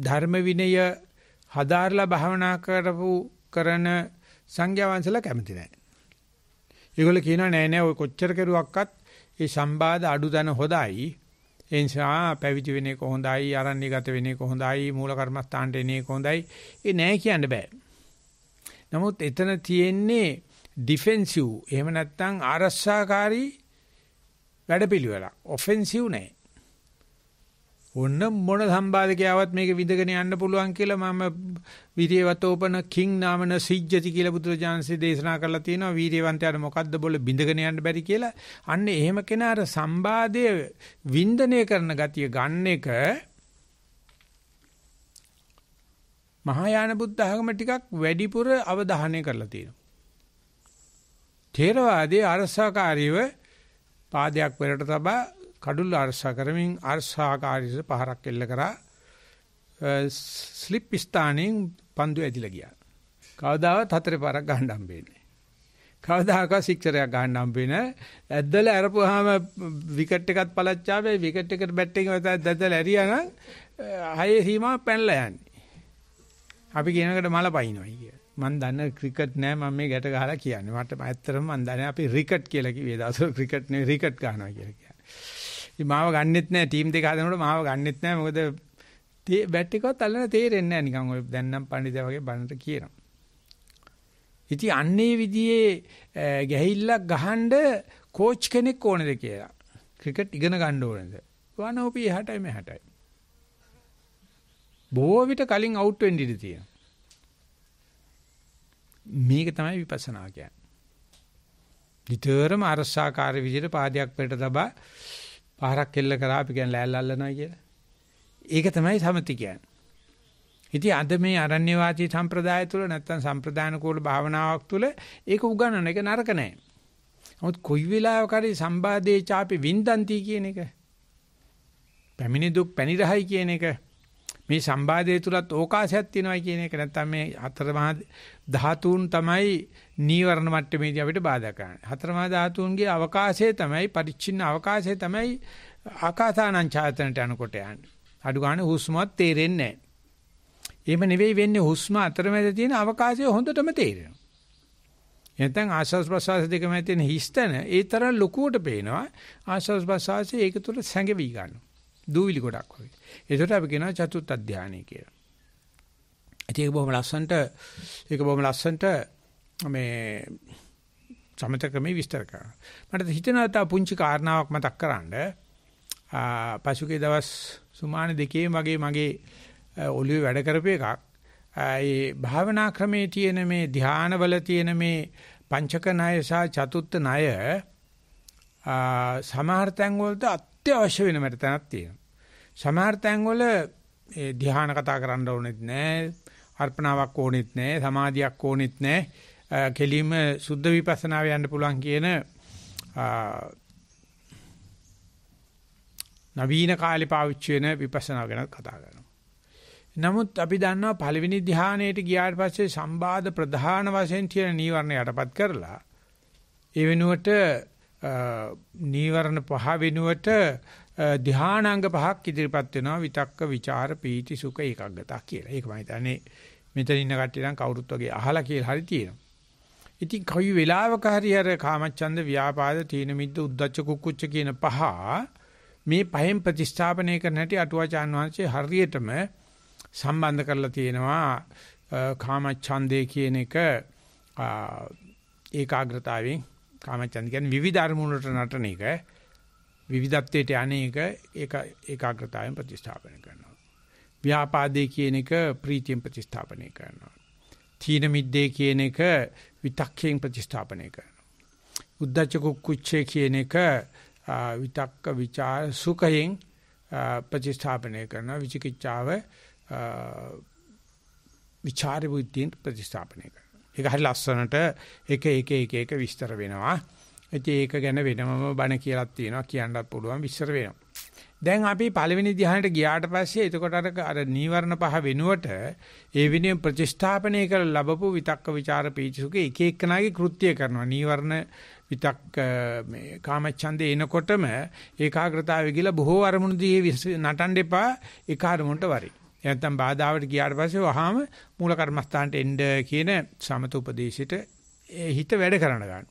ධර්ම විනය හදාarලා භාවනා කරපු කරන සංඝයා වහන්සේලා කැමති නැහැ. ඒගොල්ලෝ කියනවා නෑ නෑ ඔය කොච්චර කෙරුවක්වත් ඒ සම්බාධ අඩු දන හොදයි. ඒ නිසා පැවිදි වෙන එක හොඳයි, ආරණ්‍ය ගත වෙන එක හොඳයි, මූල කර්මස්ථානට එන එක හොඳයි. ඒ නෑ කියන්න බෑ. නමුත් එතන තියෙන්නේ ඩිෆෙන්සිව්. එහෙම නැත්නම් ආරක්ෂාකාරී වැඩපිළිවෙලක්. ඔෆෙන්සිව් නෑ. ඔන්න මොන සම්බාධකයාවත් මේක විඳගෙන යන්න පුළුවන් කියලා මම විරියවතෝපන කිං නාමන සිජ්ජති කියලා බුදුරජාන්සේ දේශනා කරලා තියෙනවා වීරියවන්තයාට මොකද්ද බොල බිඳගෙන යන්න බැරි කියලා අන්න එහෙම කෙනාට සම්බාධය වින්දනය කරන ගතිය ගන්න එක මහායාන බුද්ධ ආගම ටිකක් වැඩිපුර අවධානය කරලා තියෙනවා. ථේරවාදී අරසකාරීව පාදයක් වෙරට තබා කඩුල්ල අරසා කරමින් අරසාකාරීස පහරක් එල්ල කරා ස්ලිප් ස්ථානෙන් පන්දු ඇදිලා ගියා. කවදාවත් හතරේ පාරක් ගහන්න හම්බෙන්නේ. කවදාකවත් සික්සරයක් ගහන්න හම්බෙන්නේ නැහැ. ඇද්දලා අරපුවාම විකට් එකත් පළච්චාවේ විකට් එකට බැට් එකේ වත ඇද්දලා ඇරියා නම් හයේ සීමාව පැනලා යන්නේ. අපි කියනකට මල පයින්නයි කිය. මම දන්න ක්‍රිකට් නෑ මම මේ ගැට ගහලා කියන්නේ. මට ඇත්තටම මම දන්නේ අපි රිකට් කියලා කිව්වේ. දවසට ක්‍රිකට් නෙවෙයි රිකට් ගහනවා කියලා කියන්නේ. මාව ගන්නෙත් නැහැ ටීම් දෙක හදනකොට මාව ගන්නෙත් නැහැ මොකද තේ බැට් එකවත් අල්ලන තේරෙන්නේ නැහැ නිකන් ඔය දැන් නම් පඬිදා වගේ බනට කියනවා. ඉතින් අන්නේ විදිහේ ගැහිල්ලක් ගහනද කෝච් කෙනෙක් ඕනද කියලා. ක්‍රිකට් ඉගෙන ගන්න ඕනද? වනෝපි එහාටයි මෙහාටයි. බොහෝ විට කලින් අවුට් වෙන්න ඉඩ තියෙනවා. මේක තමයි විපස්සනා කියන්නේ. නිතරම අරසාකාර විදිහට පාදයක් පිට තබා පහරක් කෙල්ල කරා අපි කියන්නේ ලෑල්ල අල්ලනවා කියලා. ඒක තමයි සමති කියන්නේ. ඉතින් අද මේ අරණ්‍ය වාදී සම්ප්‍රදාය තුල නැත්තම් සම්ප්‍රදාන කෝල භාවනාවක් තුල ඒක උගන්නන එක නරක නෑ. නමුත් කොයි වෙලාවක හරි සම්බාධේ ചാපි වින්දන්ති කියන එක පැමිණි දුක් පැණි රහයි කියන එක මේ සම්බාධය තුලත් ඕකාශයක් තියෙනවා කියන එක නැත්තම් මේ හතර මහා ධාතුන් තමයි නීවරණ මට්ටමේදී අපිට බාධා කරන්නේ. හතර මහා ධාතුන්ගේ අවකාශය තමයි පරිච්ඡින්න අවකාශය තමයි ආකාසානං ඡායතනට අනුකොට යන්නේ. අඩු ගන්න හුස්මවත් තේරෙන්නේ නැහැ. එහෙම නෙවෙයි වෙන්නේ හුස්ම අතරමැද තියෙන අවකාශය හොඳටම තේරෙනවා. නැත්නම් ආශ්වාස ප්‍රශ්වාස දෙක මැද තියෙන හිස්තන ඒ තරම් ලොකුවට පේනවා ආශ්වාස ප්‍රශ්වාසයේ ඒක තුළ සැඟවි ගන්නවා. දූවිලි ගොඩක් වගේ. ඒකට අපි කියනවා චතුත් අධ්‍යානය කියලා. ඉතින් ඒක බොහොම ලස්සනට ඒක බොහොම ලස්සනට මේ සමත ක්‍රමේ විස්තර කරනවා. මට හිතෙනවා තා පුංචි කාරණාවක් මතක් කරන්න. පසුගිය දවස් සුමාන දෙකේ මගේ මගේ ඔළුවේ වැඩ කරපු එකක්. ඒ භාවනා ක්‍රමේ තියෙන මේ ධානවල තියෙන මේ පංචක ණය සහ චතුත්ථ ණය සමහර තැන් වලට අත්‍යවශ්‍ය වෙන මට තැනක් තියෙනවා. සමහර තැන්වල ඒ ධ්‍යාන කතා කරන්න ඕනෙත් නැහැ. අර්පණාවක් ඕනෙත් නැහැ. සමාධියක් ඕනෙත් නැහැ. කෙලින්ම සුද්ධ විපස්සනාව යන්න පුළුවන් කියන නවීන කාලේ පාවිච්චි වෙන විපස්සනා ගැන කතා කරනවා. නමුත් අපි දන්නවා පළවෙනි ධ්‍යානයට ගියාට පස්සේ සම්බාධ ප්‍රධාන වශයෙන් තියෙන නීවරණ යටපත් කරලා ඒ වෙනුවට නීවරණ පහ වෙනුවට ධානාංග පහක් ඉදිරිපත් වෙනවා විතක්ක, ਵਿਚාර, පීති, සුඛ, ඒකාග්‍රතාව කියලා. ඒක මම හිතන්නේ මෙතන ඉන්න කට්ටිය නම් කවුරුත් වගේ අහලා කියලා හරි තියෙනවා. ඉතින් කොයි වෙලාවක හරි අර කාමච්ඡන්ද ව්‍යාපාද තීන මිද්ද උද්දච්ච කුක්කුච්ච කියන පහ මේ පහෙන් ප්‍රතිස්ථාපනය කරන හැටි අටුවාචාන් වහන්සේ හරියටම සම්බන්ධ කරලා තියෙනවා කාමච්ඡන්දේ කියන එක ඒකාග්‍රතාවෙන් කාමච්ඡන්ද කියන්නේ විවිධ අරමුණු වලට නටන එක විවිධත්වයට අනේක ඒක ඒකාග්‍රතාවයෙන් ප්‍රතිස්ථාපන කරනවා. ව්‍යාපාදේ කියන එක ප්‍රීතියෙන් ප්‍රතිස්ථාපනය කරනවා. තීන මිද්දේ කියන එක විතක්කයෙන් ප්‍රතිස්ථාපනය කරනවා. උද්දච්ච කුච්චේ කියන එක විතක්ක ਵਿਚාර සුඛයෙන් ප්‍රතිස්ථාපනය කරනවා. විචිකිච්ඡාව විචාර බුද්ධියෙන් ප්‍රතිස්ථාපනය කරනවා. ඒක හරි ලස්සනට එක එක එක එක විස්තර වෙනවා. ඉතින් ඒක ගැන වෙනම බණ කියලාත් තියෙනවා කියන්නත් පුළුවන් විශ්සර වෙනවා. දැන් අපි පළවෙනි ධ්‍යානෙට ගියාට පස්සේ එතකොට අර අර නීවරණ පහ වෙනුවට ඒ විනය ප්‍රතිස්ථාපනය කරලා ලැබපු විතක්ක ਵਿਚාර පීචසුක එක එකනාගේ කෘත්‍ය කරනවා. නීවරණ විතක් මේ කාමච්ඡන්දේ එනකොටම ඒකාග්‍රතාවය කියලා බොහෝ අරමුණු දිහේ නටන්න එපා එක අරමුණට වරේ. නැත්තම් බාධාවට ගියාට පස්සේ වහාම මූල කර්මස්ථානට එන්න කියන සමත උපදේශයට හිත වැඩ කරන ගන්න.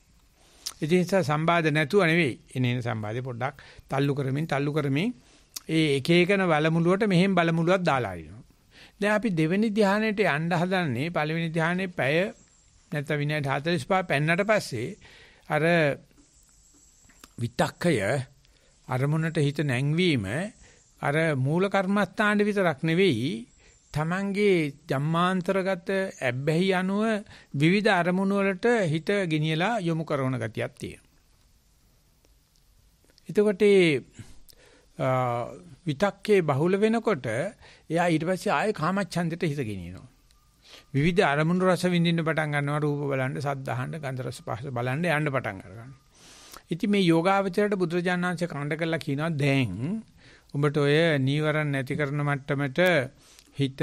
ඒ නිසා සම්බාධ නැතුව නෙවෙයි. එනේන සම්බාධේ පොඩ්ඩක් තල්ලු කරමින් තල්ලු කරමින් ඒ එක එකන වලමුළුවට මෙහෙම බලමුළුවක් දාලා අරිනවා. දැන් අපි දෙවෙනි ධානයට යන්න හදන්නේ පළවෙනි ධානයේ පැය නැත්නම් විනාඩි 45 පැන්නට පස්සේ අර විතක්කය අරමුණට හිත නැංවීම අර මූල කර්මස්ථාන විතරක් නෙවෙයි තමන්ගේ ජම්මාන්තරගත ඇබ්බැහි අනුව විවිධ අරමුණු වලට හිත ගෙනියලා යොමු කරන ගතියක් තියෙනවා. එතකොට විතක්කේ බහුල වෙනකොට එයා ඊට පස්සේ ආයේ කාමච්ඡන්දයට හිත ගෙනියනවා. විවිධ අරමුණු රස විඳින්න පටන් ගන්නවා රූප බලන්න, සද්ද අහන්න, ගන්ධ රස පහස බලන්න යන්න පටන් ගන්නවා. ඉතින් මේ යෝගාවචරයට බුදුරජාණන් වහන්සේ කණ්ඩ කළා කියනවා දැන් උඹට ඔය නීවරණ නැති කරන මට්ටමට හිත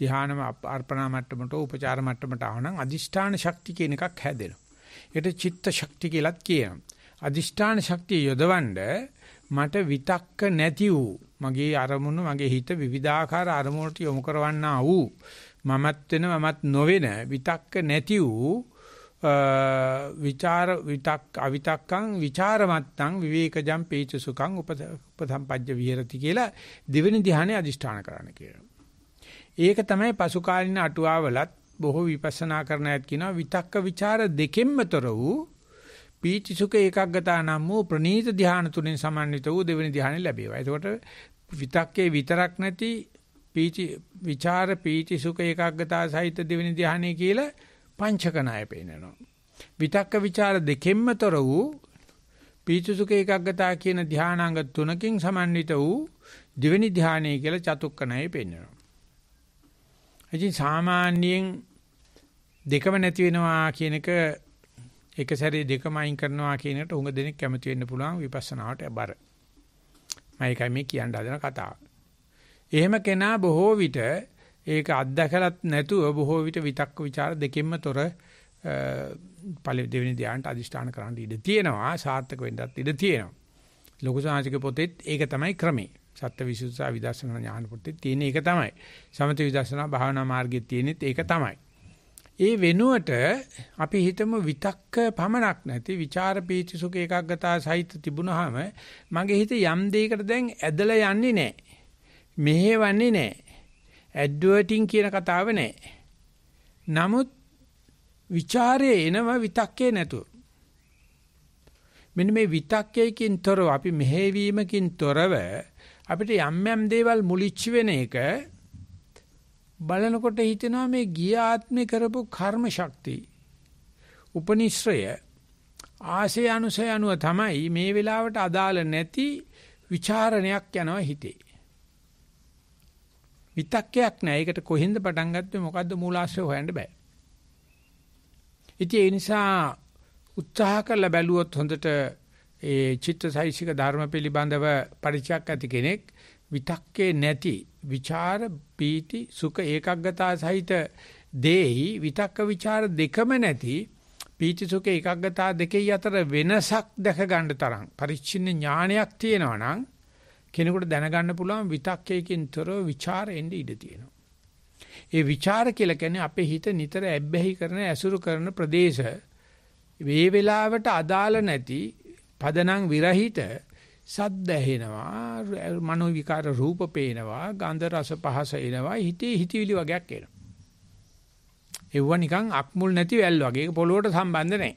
ධානම අර්පණා මට්ටමට උපචාර මට්ටමට ආවනම් අදිෂ්ඨාන ශක්තිය කියන එකක් හැදෙනවා. ඒකට චිත්ත ශක්තිය කියලාත් කියනවා. අදිෂ්ඨාන ශක්තිය යොදවන්න මට විතක්ක නැති වූ මගේ අරමුණු මගේ හිත විවිධාකාර අරමුණු වලට යොමු කරවන්නා වූ මමත් වෙන මමත් නොවන විතක්ක නැති වූ විචාර විතක් අවිතක්කං විචාරමත්තං විවේකජම් පීචසුඛං උපසම්පජ්ජ විහෙරති කියලා දෙවෙනි ධ්‍යානයේ අදිෂ්ඨාන කරන්න කියලා. ඒක තමයි පසුකාලීන අටුවාවලත් බොහෝ විපස්සනා කරන අයත් කියනවා විතක්ක ਵਿਚාර දෙකෙන්ම තොර වූ පීතිසුඛ ඒකග්ගතා නම් වූ ප්‍රනීත ධානය තුනෙන් සමන්විත වූ දෙවෙනි ධානය ලැබේවා. එතකොට විතක්කේ විතරක් නැති පීචි විචාර පීතිසුඛ ඒකග්ගතා සහිත දෙවෙනි ධානය කියලා පංචක ණය පෙන්නනවා. විතක්ක ਵਿਚාර දෙකෙන්ම තොර වූ පීතිසුඛ ඒකග්ගතා කියන ධානාංග තුනකින් සමන්විත වූ දෙවෙනි ධානය කියලා චතුක්කණය පෙන්නනවා. ඉතින් සාමාන්‍යයෙන් දෙකම නැති වෙනවා කියන එක එක සැරේ දෙකම අයින් කරනවා කියන එකට උඟ දෙනෙක් කැමති වෙන්න පුළුවන් විපස්සනාවට බර. මම ඒකයි මේ කියන්න හදන කතාව. එහෙම කෙනා බොහෝ විට ඒක අත්දැකලත් නැතුව බොහෝ විට විතක්ක ਵਿਚාර දෙකෙන්ම තොර දෙවෙනි ධ්‍යානට අදිෂ්ඨාන කරන්න ඉඩ තියෙනවා සාර්ථක වෙන්නත් ඉඩ තියෙනවා. ලොකු සාංශික පොතෙත් ඒක තමයි ක්‍රමේ. සත්‍ය විසුද්ධා විදර්ශනා ඥාන පොතේ තියෙන එක තමයි. සමථ විදර්ශනා භාවනා මාර්ගයේ තියෙනෙත් ඒක තමයි. ඒ වෙනුවට අපි හිතමු විතක්ක පමණක් නැති විචාර පීති සුඛ ඒකාග්‍රතාව සහිත තිබුණාම මගේ හිත යම් දෙයකට දැන් ඇදලා යන්නේ නැහැ. මෙහෙවන්නේ නැහැ. ඇඩ්වර්ටින් කියන කතාව නැහැ. නමුත් විචාරයේ එනවා විතක්කේ නැතුව. මෙන්න මේ විතක්කයකින් තොරව අපි මෙහෙවීමකින් තොරව අපිට යම් යම් දේවල් මුලිච්ච වෙන එක බලනකොට හිතෙනවා මේ ගිය ආත්මේ කරපු කර්ම ශක්තිය උපනිශ්‍රය ආසේ අනුසය අනුව තමයි මේ වෙලාවට අදාළ නැති ਵਿਚාරණයක් යනවා හිතේ. විතක්කයක් නැහැ. ඒකට කොහෙන්ද පටන් ගත්තේ මොකද්ද මූලාශ්‍රය හොයන්න බෑ. ඉතින් ඒ නිසා උත්සාහ කරලා බැලුවොත් හොඳට ඒ චිත්තසයිසික ධර්ම පිළිබඳව පරිචයක් ඇති කෙනෙක් විතක්කේ නැති විචාර පීති සුඛ ඒකග්ගතා සහිත දේහි විතක්ක විචාර දෙකම නැති පීති සුඛ ඒකග්ගතා දෙකේ අතර වෙනසක් දැක ගන්න තරම් පරිච්ඡින්න ඥානයක් තියෙනවා නම් කෙනෙකුට දැනගන්න පුළුවන් විතක්කයකින් තොරව විචාර එන්න ඉඩ තියෙනවා. ඒ ਵਿਚාර කියලා කියන්නේ අපේ හිත නිතර ඇබ්බැහි කරන ඇසුරු කරන ප්‍රදේශ මේ වෙලාවට අදාළ නැති පදනං විරහිත සද්ද ඇහෙනවා මනෝ විකාර රූප පේනවා ගන්ධ රස පහස එනවා හිතේ හිතවිලි වගේක් එනවා ඒව නිකන් අක්මුල් නැති වැල් වගේ ඒක පොළොවට සම්බන්ධ නැහැ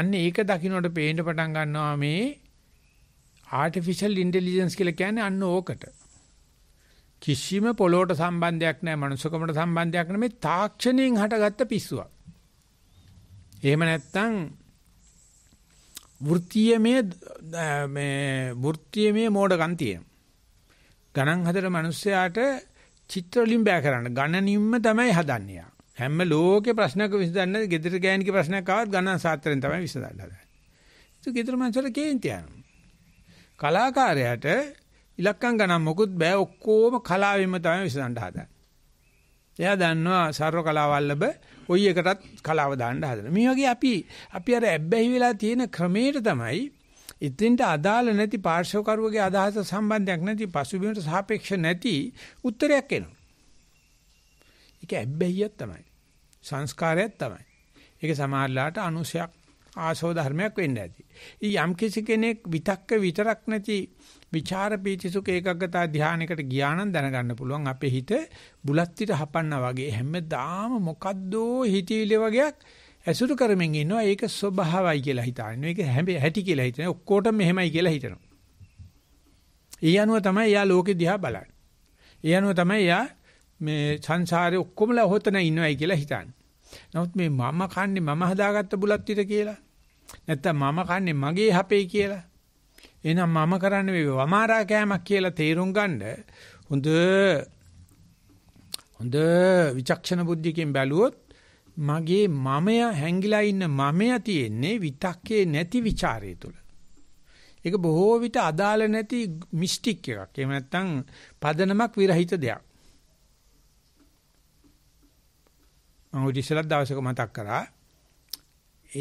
අන්න ඒක දකින්නට පේන්න පටන් ගන්නවා මේ artificial intelligence කියලා කියන්නේ අන්න ඕකට කිසිම පොළොවට සම්බන්ධයක් නැහැ මනුස්සකමට සම්බන්ධයක් නැමේ තාක්ෂණයෙන් හටගත්ත පිස්සුවක් එහෙම නැත්නම් වෘත්තීයමේ මේ වෘත්තීයමේ මෝඩකම් තියෙනවා. ගණන් හදන මිනිස්සයාට චිත්‍රලින් බෑ කරන්න ගණනින්ම තමයි හදන්නේ. හැම ලෝකේ ප්‍රශ්නක විසඳන්න gedara ගෑණික ප්‍රශ්නයක් ආවත් ගණන් සාත්‍රයෙන් තමයි විසඳන්න හදන්නේ. ඒක gedara මනසට කේන්ති යනවා. කලාකාරයාට ඉලක්කම් ගණන් මොකුත් බෑ ඔක්කොම කලාවෙම තමයි විසඳන්න හදන්නේ. එයා දන්නවා සර්ව කලාවල්ලබ ওයි එකටත් කලාව දාන්න හදන. මේ වගේ අපි අපි අර ඇබ්බැහි වෙලා තියෙන ක්‍රමයට තමයි ඉතින්ට අදාළ නැති පාර්ශවකරුවගේ අදහස සම්බන්ධයක් නැති පසුබිමට සාපේක්ෂ නැති උත්තරයක් එනවා. ඒක ඇබ්බැහියක් තමයි. සංස්කාරයක් තමයි. ඒක සමාජලාට අනුසයක් ආශෝ ධර්මයක් වෙන්න ඇති. ඊ යම් කිසි කෙනෙක් විතක්ක විතරක් නැති විචාර පීතිසුඛ ඒකග්ගතා ධානයකට ගියා නම් දැනගන්න පුළුවන් අපේ හිත බුලත් පිට හපන්නා වගේ හැමදාම මොකද්දෝ හිතවිලි වගේක් ඇසුරු කරමින් ඉන්නවා ඒක ස්වභාවයි කියලා හිතාගෙන ඒක හැබැයි හැටි කියලා හිතන ඔක්කොටම මෙහෙමයි කියලා හිතනවා. ඒ අනුව තමයි යා ලෝකෙ දිහා බලන්නේ. ඒ අනුව තමයි යා මේ සංසාරේ ඔක්කොමලා හොතන ඉන්නවයි කියලා හිතන්නේ. නමුත් මේ මම කන්නේ මම හදාගත්ත බුලත් පිට කියලා නැත්තම් මම කන්නේ මගේ හපේ කියලා එහෙනම් මම කරන්නේ මේ වමාරා කෑමක් කියලා තේරුම් ගන්න හොඳ හොඳ විචක්ෂණ බුද්ධියකින් බැලුවොත් මගේ මමය හැංගිලා ඉන්න මමය තියෙන්නේ විතක්කේ නැති ਵਿਚාරය තුල. ඒක බොහෝ විට අදාළ නැති මිස්ටික් එකක්. එහෙම නැත්නම් පදනමක් විරහිත දෙයක්. මම ඉතිසලක් දවසක මතක් කරා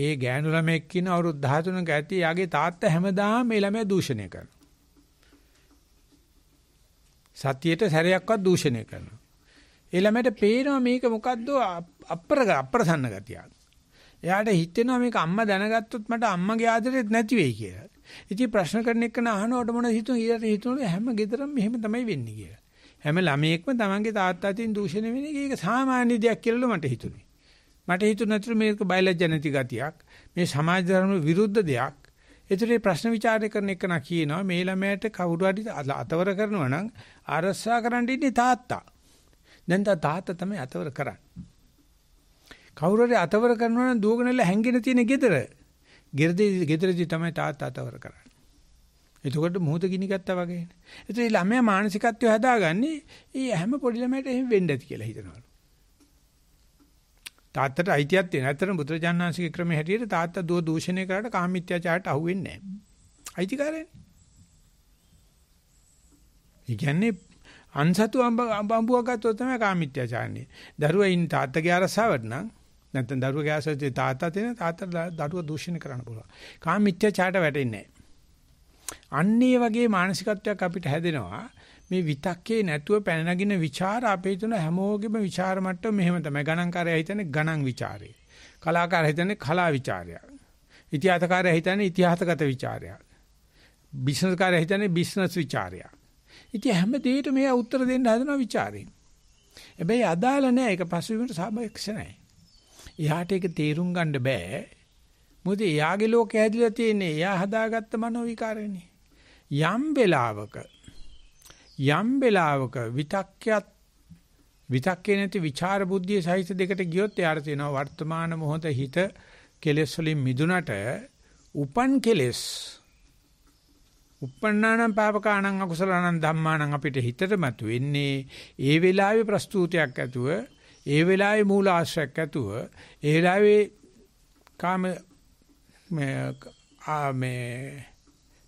ඒ ගෑනු ළමෙක් කියන අවුරුදු 13ක ඇති යාගේ තාත්තා හැමදාම මේ ළමයා දූෂණය කරනවා. සතියේට සැරයක්වත් දූෂණය කරනවා. ඒ ළමයට පේනවා මේක මොකද්ද අප්‍ර අප්‍රසන්න ගතියක්. එයාට හිතෙනවා මේක අම්මා දැනගත්තොත් මට අම්මගේ ආදරෙත් නැති වෙයි කියලා. ඉතින් ප්‍රශ්න කරන එක නහනකොට මොන හිතුන ඊට හිතුනේ හැම ගෙදරම මෙහෙම තමයි වෙන්නේ කියලා. හැම ළමයෙක්ම තමන්ගේ තාත්තා අතින් දූෂණය වෙන එක ඒක සාමාන්‍ය දෙයක් කියලාලු මට හිතුනේ. මට හිතුනේ නතර මේක බයලජ්ජ නැති ගතියක්. මේ සමාජ ධර්ම විරුද්ධ දෙයක්. ඒතරේ ප්‍රශ්න ਵਿਚාරය කරන එක නා කියනවා මේ ළමයට කවුරු හරි අතවර කරනවා නම් ආරස්සා කරන්න ඉන්නේ තාත්තා. දැන් තාත්තා තමයි අතවර කරන්නේ. කවුරු හරි අතවර කරනවා නම් දුවගෙනලා හැංගෙන තියෙන ගෙදර. ගෙදරදී ගෙදරදී තමයි තාත්තා අතවර කරන්නේ. එතකොට මොහොත ගිනි ගත්තා වගේ. ඒතරේ ළමයා මානසිකත්වය හදාගන්නේ ඒ හැම පොඩි ළමයට එහෙම වෙන්න ඇති කියලා හිතනවා. තාත්තට අයිතියක් තියෙන. ඇත්තටම බුදුරජාණන්සේගේ ක්‍රමයේ හැටියට තාත්තා දුව දූෂණය කරාට කාමීත්‍යාචාරයට අහු වෙන්නේ නැහැ. අයිතිකාරයනේ. ඒ කියන්නේ අන්සතු අඹඹුවක් ගත්තොත් තමයි කාමීත්‍යාචාරණේ. දරුවා ඉන්න තාත්තගේ අරසාවට නම් නැත්නම් දරුවගේ ආසාවේ තාත්තා තියෙන තාත්තා දරුවා දූෂණය කරන්න පුළුවන්. කාමීත්‍යාචාරට වැටෙන්නේ නැහැ. අන්න ඒ වගේ මානසිකත්වයක් අපිට හැදෙනවා. මේ විතක්කේ නැතුව පැන නගින ਵਿਚාර අපේ තුන හැමෝගෙම ਵਿਚාර මට්ටම මෙහෙම තමයි. ගණන්කාරයා හිතන්නේ ගණන් ਵਿਚාරය. කලාකාරයා හිතන්නේ කලා ਵਿਚාරය. ඉතිහාසකාරයා හිතන්නේ ඉතිහාසගත ਵਿਚාරය. බිස්නස්කාරයා හිතන්නේ බිස්නස් ਵਿਚාරය. ඉතින් හැම දෙයකට මෙයා උත්තර දෙන්න හදනවා ਵਿਚාරයෙන්. හැබැයි අදාළ නැහැ. ඒක පසුබිමට සාපේක්ෂ නැහැ. එයාට ඒක තේරුම් ගන්න බෑ. මොකද එයාගේ ලෝකය හැදිලා තියෙන්නේ එයා හදාගත්ත මනෝ විකාරනේ. යම් වෙලාවක යම් වෙලාවක විතක්කයත් විතක්කේ නැති විචාර බුද්ධිය සහිත දෙකට ගියොත් එයාට තියෙනවා වර්තමාන මොහොත හිත කෙලෙස් වලින් මිදුනට උපන් කෙලෙස් uppannānaṁ pāpakānaṁ akusalaṇaṁ dhammānaṁ අපිට හිතට මතු වෙන්නේ ඒ වෙලාවේ ප්‍රස්තුතයක් ඇතුව ඒ වෙලාවේ මූල ආශ්‍රයක් ඇතුව ඒ වෙලාවේ කාම මේ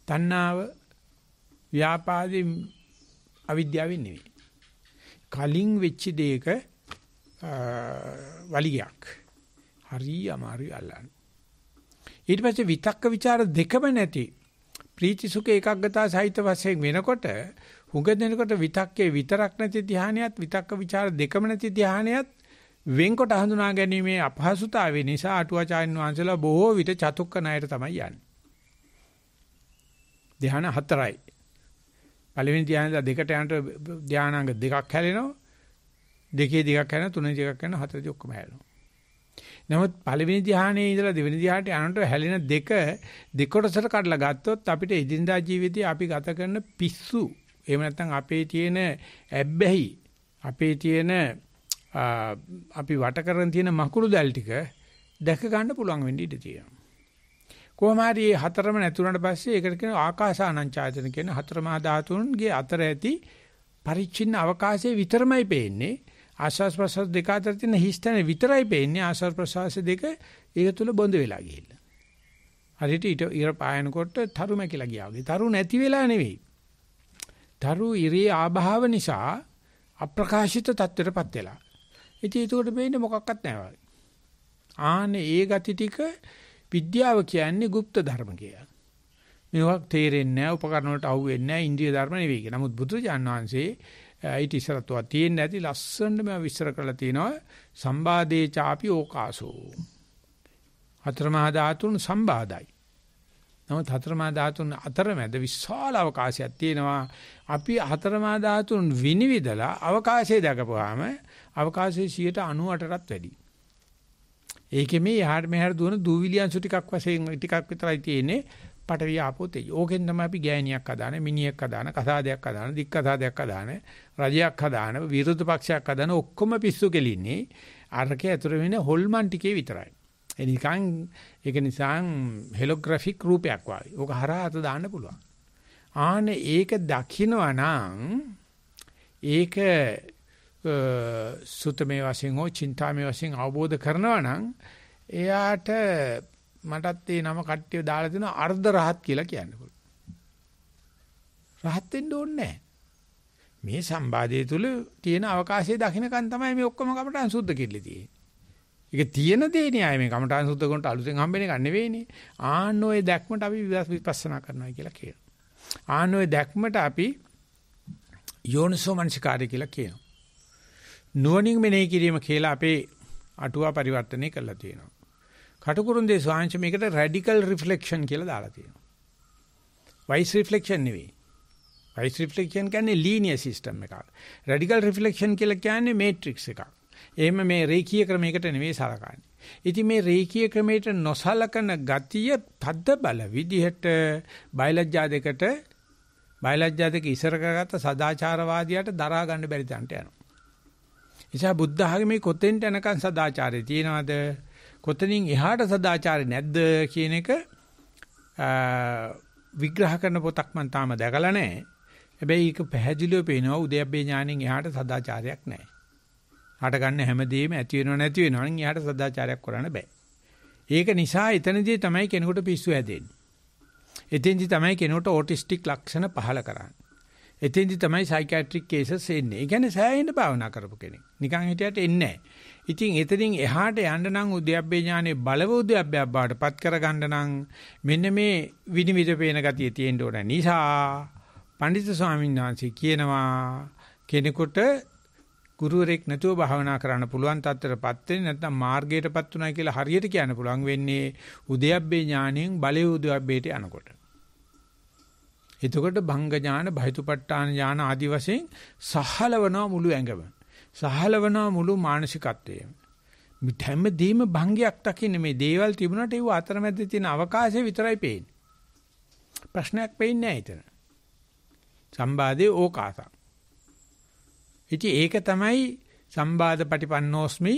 තණ්හාව ව්‍යාපාදී අවිද්‍යාවෙන් නෙවෙයි. කලින් වෙච්ච දෙයක වලිගයක්. හරි අමාරුයි අල්ලන්න. ඊට පස්සේ විතක්ක ਵਿਚාර දෙකම නැති ප්‍රීති සුඛ ඒකාග්‍රතාව සහිත වශයෙන් වෙනකොට හුඟ දෙනකොට විතක්කේ විතරක් නැති ධානයත් විතක්ක ਵਿਚාර දෙකම නැති ධානයත් වෙන්කොට හඳුනා ගැනීමේ අපහසුතාවය නිසා අටුවාචාන් වහන්සේලා බොහෝ විට චතුක්ක ණයට තමයි යන්නේ. ධාන හතරයි. පළවෙනි ධානයලා දෙකට යනට ධානාංග දෙකක් හැලෙනවා. දෙකේ දෙකක් හැලෙනවා, තුනේ දෙකක් හැලෙනවා, හතරේදී ඔක්කොම හැලෙනවා. නමුත් පළවෙනි ධානයේ ඉඳලා දෙවෙනි ධානයට යනට හැලෙන දෙක දෙකොටසට කඩලා ගත්තොත් අපිට එදිනදා ජීවිතේ අපි ගත කරන පිස්සු එහෙම නැත්නම් අපේ තියෙන ඇබ්බැහි අපේ තියෙන අපි වට කරන් තියෙන මකුළු දැල් ටික දැක ගන්න පුළුවන් වෙන්න ඉඩ තියෙනවා. කොහොම හරි මේ හතරම නැතුණාට පස්සේ ඒකට කියන ආකාසානංචායතන කියන හතරමහා ධාතුන්ගේ අතර ඇති පරිච්ඡින්න අවකාශයේ විතරමයි පේන්නේ ආස්වාස් ප්‍රසවාස දෙක අතර තියෙන හිස්තන විතරයි පේන්නේ ආස්වාස් ප්‍රසවාස දෙක ඒක තුල බොඳ වෙලා ගිහිල්ලා හරියට ඊට ඉර පායනකොට තරු මැකිලා ගියා වගේ තරු නැති වෙලා නෙවෙයි තරු ඉරේ ආභාව නිසා අප්‍රකාශිත தත්ත්වයටපත් වෙලා ඉතින් ඒකට වෙන්නේ මොකක්වත් නැහැ ආනේ ඒ gati ටික විද්‍යාව කියන්නේ গুপ্ত ධර්ම කියලා. මේවා තේරෙන්නේ නැහැ, උපකරණ වලට අහු වෙන්නේ නැහැ, ඉන්ද්‍රිය ධර්ම නෙවෙයි කියලා. නමුත් බුදුරජාන් වහන්සේ ඊට ඉස්සරතුවා තියෙන්නේ ඇති ලස්සනට මම විස්තර කරලා තිනවා සම්බාධේ ചാපි ඕකාසෝ. හතරමහා ධාතුන් සම්බාධයි. නමුත් හතරමහා ධාතුන් අතරමැද විශාල අවකාශයක් තියෙනවා. අපි හතරමහා ධාතුන් විනිවිදලා අවකාශය දකපුවාම අවකාශයේ 98%ටත් වැඩියි. ඒකේ මේ යහට මෙහාට දුවන දූවිලි අංශු ටිකක් වශයෙන් ටිකක් විතරයි තියෙන්නේ. පටවිය ආපෝ තේ. ඕකෙන් තමයි අපි ගෑණියක් හදාන, මිනිහෙක් හදාන, කසාදයක් හදාන, දික් කසාදයක් හදාන, රජයක් හදාන, විරුද්ධ පක්ෂයක් හදාන ඔක්කොම පිස්සු කෙලින්නේ අරකේ ඇතුළේ වෙන හොල්මන් ටිකේ විතරයි. එනිකන් ඒක නිසා හෙලෝග්‍රැෆික් රූපයක් වගේ. ඕක හරහා අත දාන්න පුළුවන්. ආනේ ඒක දකිනවා නම් ඒක සුතමේ වශයෙන් හෝ චින්තාමේ වශයෙන් අවබෝධ කරනවා නම් එයාට මටත් ඒ නම කට්ටිය දාලා දෙනවා අර්ධ රහත් කියලා කියන්න පුළුවන්. රහත් වෙන්න ඕනේ නැහැ. මේ සම්බාධය තුල තියෙන අවකාශයේ දකින්නකන් තමයි මේ ඔක්කොම කමටහන් සුද්ධ කිල්ල තියෙන්නේ. ඒක තියෙන දේ න්යාය මේ කමටහන් සුද්ධ කරනට අලුතෙන් හම්බෙන එක නෙවෙයිනේ. ආන්න ඔය දැක්මට අපි විපස්සනා කරනවා කියලා කියනවා. ආන්න ඔය දැක්මට අපි යෝනිසෝමනසිකාරය කියලා කියනවා. නුවණින් මෙනෙහි කිරීම කියලා අපේ අටුවා පරිවර්තනය කරලා තියෙනවා. කටුකුරුන්දේ ස්වාංශ මේකට රැඩිකල් රිෆ්ලෙක්ෂන් කියලා දාලා තියෙනවා. වයිස් රිෆ්ලෙක්ෂන් නෙවෙයි. වයිස් රිෆ්ලෙක්ෂන් කියන්නේ ලීනියර් සිස්ටම් එකක්. රැඩිකල් රිෆ්ලෙක්ෂන් කියලා කියන්නේ මේට්‍රික්ස් එකක්. එහෙම මේ රේඛීය ක්‍රමයකට නෙවෙයි සලකන්නේ. ඉතින් මේ රේඛීය ක්‍රමයට නොසලකන ගතිය තද්ද බල විදිහට බයලජ්ජා දෙකට බයලජ්ජා දෙක ඉසර කරගත්ත සදාචාරවාදියාට දරා ගන්න බැරි තැනට යනවා. නිසා බුද්ධ ආගමේ කොතෙන්ට යනකන් සදාචාරය තියෙනවද? කොතනින් එහාට සදාචාරය නැද්ද කියන එක විග්‍රහ කරන පොතක් මම තාම දැකලා නැහැ. හැබැයි ඒක පැහැදිලිව පේනවා උදයබ්බේ ඥාණයෙන් එහාට සදාචාරයක් නැහැ. හට ගන්න හැමදේම ඇති වෙනව නැති වෙනව නම් එහාට සදාචාරයක් කරන්න බෑ. ඒක නිසා එතනදී තමයි කෙනෙකුට පිස්සු හැදෙන්නේ. එතෙන්දී තමයි කෙනෙකුට ඕටිස්ටික් ලක්ෂණ පහළ කරන්නේ. එතෙන්දි තමයි සයිකියාට්‍රික් කේසස් එන්නේ. ඒ කියන්නේ සෑහෙන භාවනා කරපු කෙනෙක්. නිකන් හිටියට එන්නේ නැහැ. ඉතින් එතනින් එහාට යන්න නම් උද්‍යප්පේ ඥානේ බලව උද්‍යප්පය බාටපත් කරගන්න නම් මෙන්න මේ විනිවිද පේන ගතිය තියෙන්න ඕන නිසා පඬිතු ස්වාමීන් වහන්සේ කියනවා කෙනෙකුට ගුරුවරයෙක් නැතුව භාවනා කරන්න පුළුවන් තත්ත්වයටපත් වෙන්නේ නැත්නම් මාර්ගයටපත් උනායි කියලා හරියට කියන්න පුළුවන් වෙන්නේ උද්‍යප්පේ ඥාණයෙන් බලව උද්‍යප්පේට යනකොට. එතකොට භංග ඥාන, භෛතුපට්ඨාන ඥාන ආදි වශයෙන් සහලවන මුළු ඇඟම. සහලවන මුළු මානසිකත්වයම. හැමදේම භංගයක් දකින්නේ මේ දේවල් තිබුණාට ඒව අතරමැද තියෙන අවකාශය විතරයි පේන්නේ. ප්‍රශ්නයක් පේන්නේ නැහැ ඊතන. සම්බාධේ ඕකාසං. ඉතින් ඒක තමයි සම්බාධ පටිපන්නෝස්මි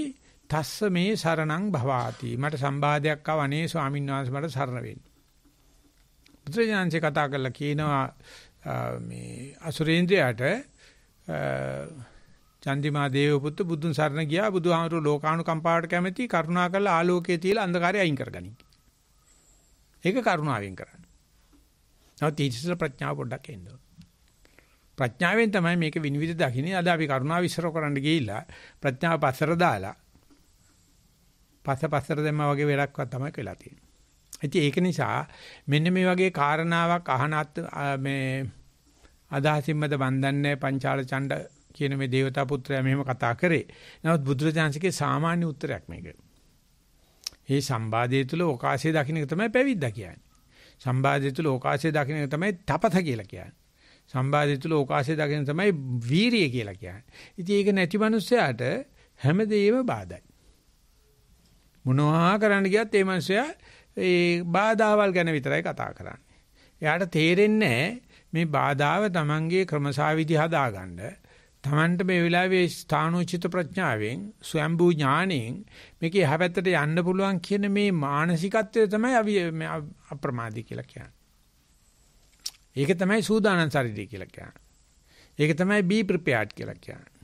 තස්ස මේ සරණං භවාති. මට සම්බාධයක් ආව අනේ ස්වාමීන් වහන්සේ මට සරණ වෙන්න. බුදුරජාණන්සේ කතා කරලා කියනවා මේ අසුරේන්ද්‍රයාට චන්දිමා දේවපුත්තු බුදුන් සරණ ගියා බුදුහාමුදුරුවෝ ලෝකානුකම්පාවට කැමැති කරුණා කරලා ආලෝකයේ තියලා අන්ධකාරය අයින් කරගනි. ඒක කරුණාවෙන් කරන්න. නැවත ඉතිසල ප්‍රඥාව පොඩ්ඩක් එන්න ප්‍රඥාවෙන් තමයි මේක විනිවිද දකින්නේ. අද අපි කරුණාව විශ්සර කරන්න ගිහිල්ලා ප්‍රඥාව පස්සර දාලා පස්ස පස්සර දැම්මා වගේ වැඩක්වත් තමයි වෙලා තියෙන්නේ. ඉතින් ඒක නිසා මෙන්න මේ වගේ කාරණාවක් අහනත් මේ අදහසින්මද වන්දන්නේ පංචාල ඡණ්ඩ කියන මේ දේවතා පුත්‍රයා මෙහෙම කතා කරේ. නමුත් බුදුරජාන්සේගේ සාමාන්‍ය උත්තරයක් මේක. මේ සම්බාධය තුල ඕකාශය දකින්න තමයි පැවිද්ද කියන්නේ. සම්බාධය තුල ඕකාශය දකින්න තමයි තපත කියලා කියන්නේ. සම්බාධය තුල ඕකාශය දකින්න තමයි වීරිය කියලා කියන්නේ. ඉතින් ඒක නැති මිනිස්සයාට හැමදේම බාධායි. මොනවා කරන්න ගියත් ඒ මිනිස්සයා ඒ බාධාවල් ගැන විතරයි කතා කරන්නේ. එයාට තේරෙන්නේ මේ බාධාව Tamanගේ ක්‍රමසාවිදි හදාගන්න. Tamanට මේ වෙලාවේ ස්ථානෝචිත ප්‍රඥාවෙන් ස්වයම්බූ ඥාණයෙන් මේක යහපැත්තට යන්න පුළුවන් කියන මේ මානසිකත්වය තමයි අප්‍රමාදී කියලා කියන්නේ. ඒක තමයි සූදානම් ශරීරය කියලා කියන්නේ. ඒක තමයි be prepared කියලා කියන්නේ.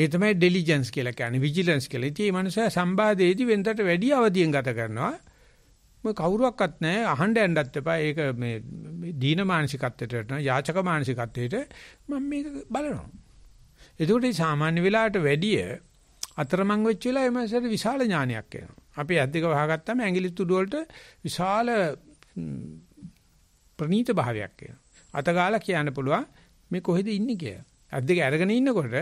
ඒ තමයි diligence කියලා කියන්නේ vigilance කියලා. ඉතින් මේ මනුස්සයා සම්බාධයේදී වෙනතට වැඩි අවදියෙන් ගත කරනවා. මම කවුරුවක්වත් නැහැ අහන්න යන්නත් එපා. ඒක මේ දීන මානසිකත්වයට යන යාචක මානසිකත්වයට මම මේක බලනවා. එතකොට සාමාන්‍ය වෙලාවට වැඩිය අතරමං වෙච්ච වෙලාවෙ මනසට විශාල ඥානයක් එනවා. අපි ඇද්දික වහගත්තාම ඇඟිලි තුඩු වලට විශාල ප්‍රනීත භාවයක් එනවා. අතගාලා කියන්න පුළුවන් මේ කොහෙද ඉන්නේ කියලා. ඇද්දික අරගෙන ඉන්නකොට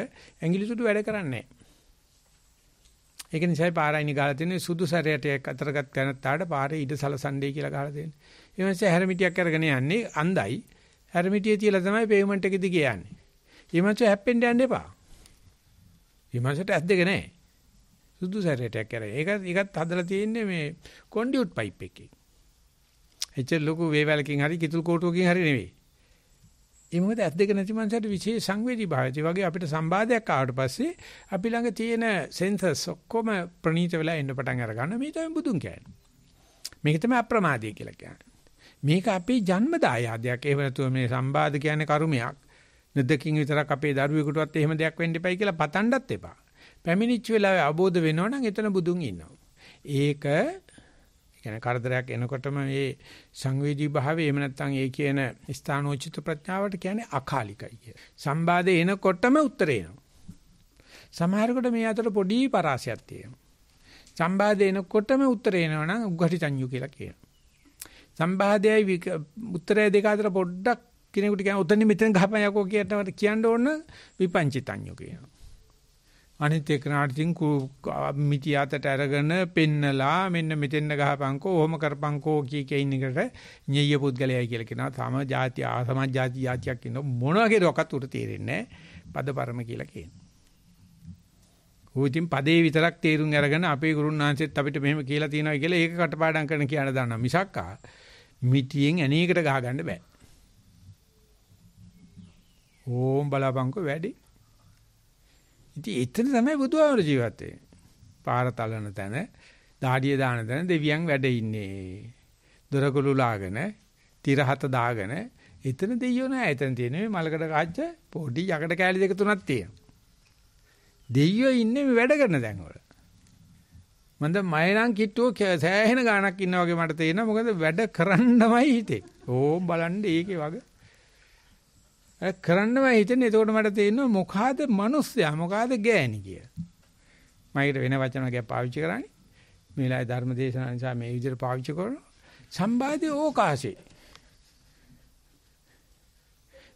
ඇඟිලි තුඩු වැඩ කරන්නේ නැහැ. ඒක නිසායි පාරයිනි ගහලා තියෙන්නේ සුදු සැරයට අතරගත් තැනට පාරේ ඉඩ සලසන්නේ කියලා ගහලා තියෙන්නේ. ඒ නිසා හැරමිටියක් අරගෙන යන්නේ අඳයි. හැරමිටිය තියලා තමයි පේමන්ට් එක දිගේ යන්නේ. ඒ මංස හැප්පෙන්න යන්න එපා. ඒ මංසට ඇස් දෙක නැහැ. සුදු සැරයට කරේ. ඒක ඒකත් හදලා තියෙන්නේ මේ කොන්ඩියුට් පයිප් එකේ. එච්චර ලොකු වේවැලකින් හරි කිතුල් කෝටුවකින් හරි නෙවෙයි. ඒ මොකද ඇස් දෙක නැති මනසට විශේෂ සංවේදී භාවය. ඒ වගේ අපිට සම්බාධයක් ආවට පස්සේ අපි ළඟ තියෙන සෙන්සර්ස් ඔක්කොම ප්‍රනීත වෙලා එන්න පටන් අර ගන්න. මේ තමයි බුදුන් කියන්නේ. මේක තමයි අප්‍රමාදී කියලා කියන්නේ. මේක අපේ ජන්ම දායාදයක්. ඒව නැතුව මේ සම්බාධ කියන්නේ කර්මයක්. නදකින් විතරක් අපේ දරුවෙකුටවත් එහෙම දෙයක් වෙන්න එපයි කියලා පතන්නත් එපා. පැමිණිච්ච වෙලාවේ අවබෝධ වෙනවනම් එතන බුදුන් ඉන්නවා. ඒක ඒ කියන්නේ කරදරයක් එනකොටම මේ සංවේදී භාවය එහෙම නැත්නම් ඒ කියන ස්ථානෝචිත ප්‍රඥාවට කියන්නේ අකාලිකයි කිය. සම්බාධය එනකොටම උත්තරේ එනවා. සමහරකට මේ අතර පොඩි පරාසයක් තියෙනවා. සම්බාධය එනකොටම උත්තරේ එනවා නම් උග්ගටි සංයු කියලා කියනවා. සම්බාධයයි උත්තරය දෙක අතර පොඩ්ඩක් කෙනෙකුට කියන උතනින් මෙතන ගහපන් යකෝ කියනවට කියන්න ඕන විපංචිතඤ්ඤු කියනවා. අනිත් එකනට ඉතින් මිටි අතට අරගෙන පෙන්නලා මෙන්න මෙතෙන්න ගහපංකෝ ඔහොම කරපංකෝ කී කියන එකට ඤෙය්‍ය පුද්ගලයයි කියලා කියනවා තම જાති ආසම જાති යාතියක් කියන මොනවාගේ රොකත් උට තේරෙන්නේ පදපරම කියලා කියනවා. උවිතින් පදේ විතරක් තේරුම් අරගෙන අපේ ගුරුන්නාන්සෙත් අපිට මෙහෙම කියලා තියෙනවා කියලා ඒක කටපාඩම් කරන කියන දානවා මිසක් ආ මිටියෙන් ඇනේකට ගහගන්න බෑ. ඕම් බලාපංකෝ වැඩේ ඉතින් එතන තමයි බුදුහාමර ජීවත් වෙන්නේ. පාර තලන තැන, දාඩිය දාන තැන දෙවියන් වැඩ ඉන්නේ. දොරකුළු ලාගෙන, තිරහත දාගෙන එතන දෙයියෝ නෑ. එතන තියෙන මේ මලකඩ කාච්ච පොඩි යකඩ කෑලි දෙක තුනක් තියෙනවා. දෙයියෝ ඉන්නේ මේ වැඩ කරන තැන් වල. මන්ද මයනම් කිට්ටුව සෑහෙන ගාණක් ඉන්නා වගේ මට තේරෙනවා. මොකද වැඩ කරන්නමයි හිතේ. ඕම් බලන්න ඒකේ වගේ කරන්නම හිතෙන්නේ. එතකොට මට තේරෙනවා මොකාද මිනිස්සයා මොකාද ගෑණි කිය. මම ඊට වෙන වචන ගැ පාවිච්චි කරන්නේ. මේ වෙලාවේ ධර්ම දේශනා නිසා මේ විදිහට පාවිච්චි කරනවා. සම්බාධි ඕකාසේ.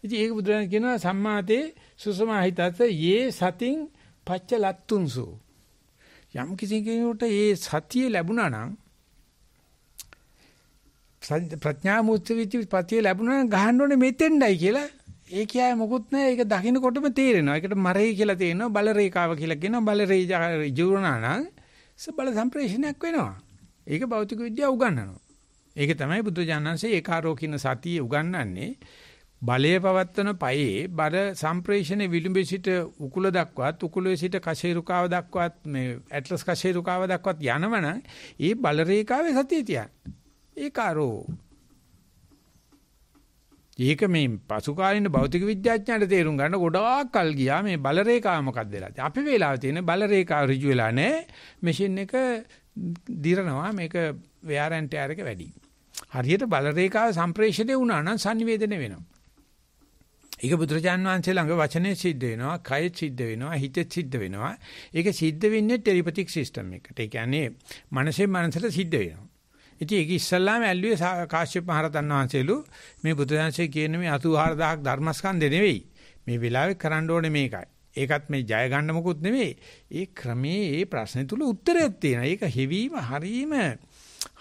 ඉතින් ඒක බුදුරජාණන් කියනවා සම්මාතේ සුසමාහිතස යේ සතින් පච්ච ලත්තුන්සු. යම් කිසි කෙනෙකුට ඒ සතිය ලැබුණා නම් ප්‍රඥා මූර්ති විචි පතිය ලැබුණා නම් ගහන්න ඕනේ මෙතෙන්ඩයි කියලා ඒ කියාවේ මොකුත් නැහැ. ඒක දකින්නකොටම තේරෙනවා. ඒකට මරේ කියලා තේරෙනවා. බල රේඛාව කියලා කියනවා. බල රේඛා ජීවනා නම් සබල සම්ප්‍රේෂණයක් වෙනවා. ඒක භෞතික විද්‍යාව උගන්වනවා. ඒක තමයි බුදුජානන්සේ ඒකාරෝ කියන සතිය උගන්වන්නේ. බලය පවත්වන පයේ බර සම්ප්‍රේෂණේ විලුඹේ සිට උකුල දක්වාත් උකුලේ සිට කශේරුකාව දක්වාත් මේ ඇට්ලස් කශේරුකාව දක්වාත් යනවනම් ඒ බල රේඛාවේ සතිය තියන්න. ඒකාරෝ ඒක මේ පසුකාලීන භෞතික විද්‍යාඥයන්ට තේරුම් ගන්න ගොඩාක් කල් ගියා මේ බල රේඛාව මොකක්ද වෙලා තියෙන්නේ. අපේ වෙලාවේ තියෙන බල රේඛාව ඍජු වෙලා නැහැ. මැෂින් එක දිරනවා මේක wear and tear එක වැඩි. හරියට බල රේඛාව සම්ප්‍රේෂණය වුණා නම් sannivedana වෙනවා. ඒක බුදුරජාන් වහන්සේ ළඟ වචනේ සිද්ධ වෙනවා, කය සිද්ධ වෙනවා, හිතේ සිද්ධ වෙනවා. ඒක සිද්ධ වෙන්නේ ටෙලිපතික් සිස්ටම් එකට. ඒ කියන්නේ මනසේ මනසට සිද්ධ වෙනවා. ඉතින් ඒක ඉස්සල්ලාම ඇල්ලුවේ කාශ්‍යප මහරතන් වහන්සේලු මේ බුදුදහමසේ කියන මේ 84000ක් ධර්මස්කන්ධය නෙවෙයි. මේ වෙලාවේ කරන්න ඕනේ මේකයි. ඒකත් මේ ජය ගන්න මොකුත් නෙවෙයි. ඒ ක්‍රමේ ඒ ප්‍රශ්නේ තුල උත්තරයක් තියෙනවා. ඒක හෙවීම හරීම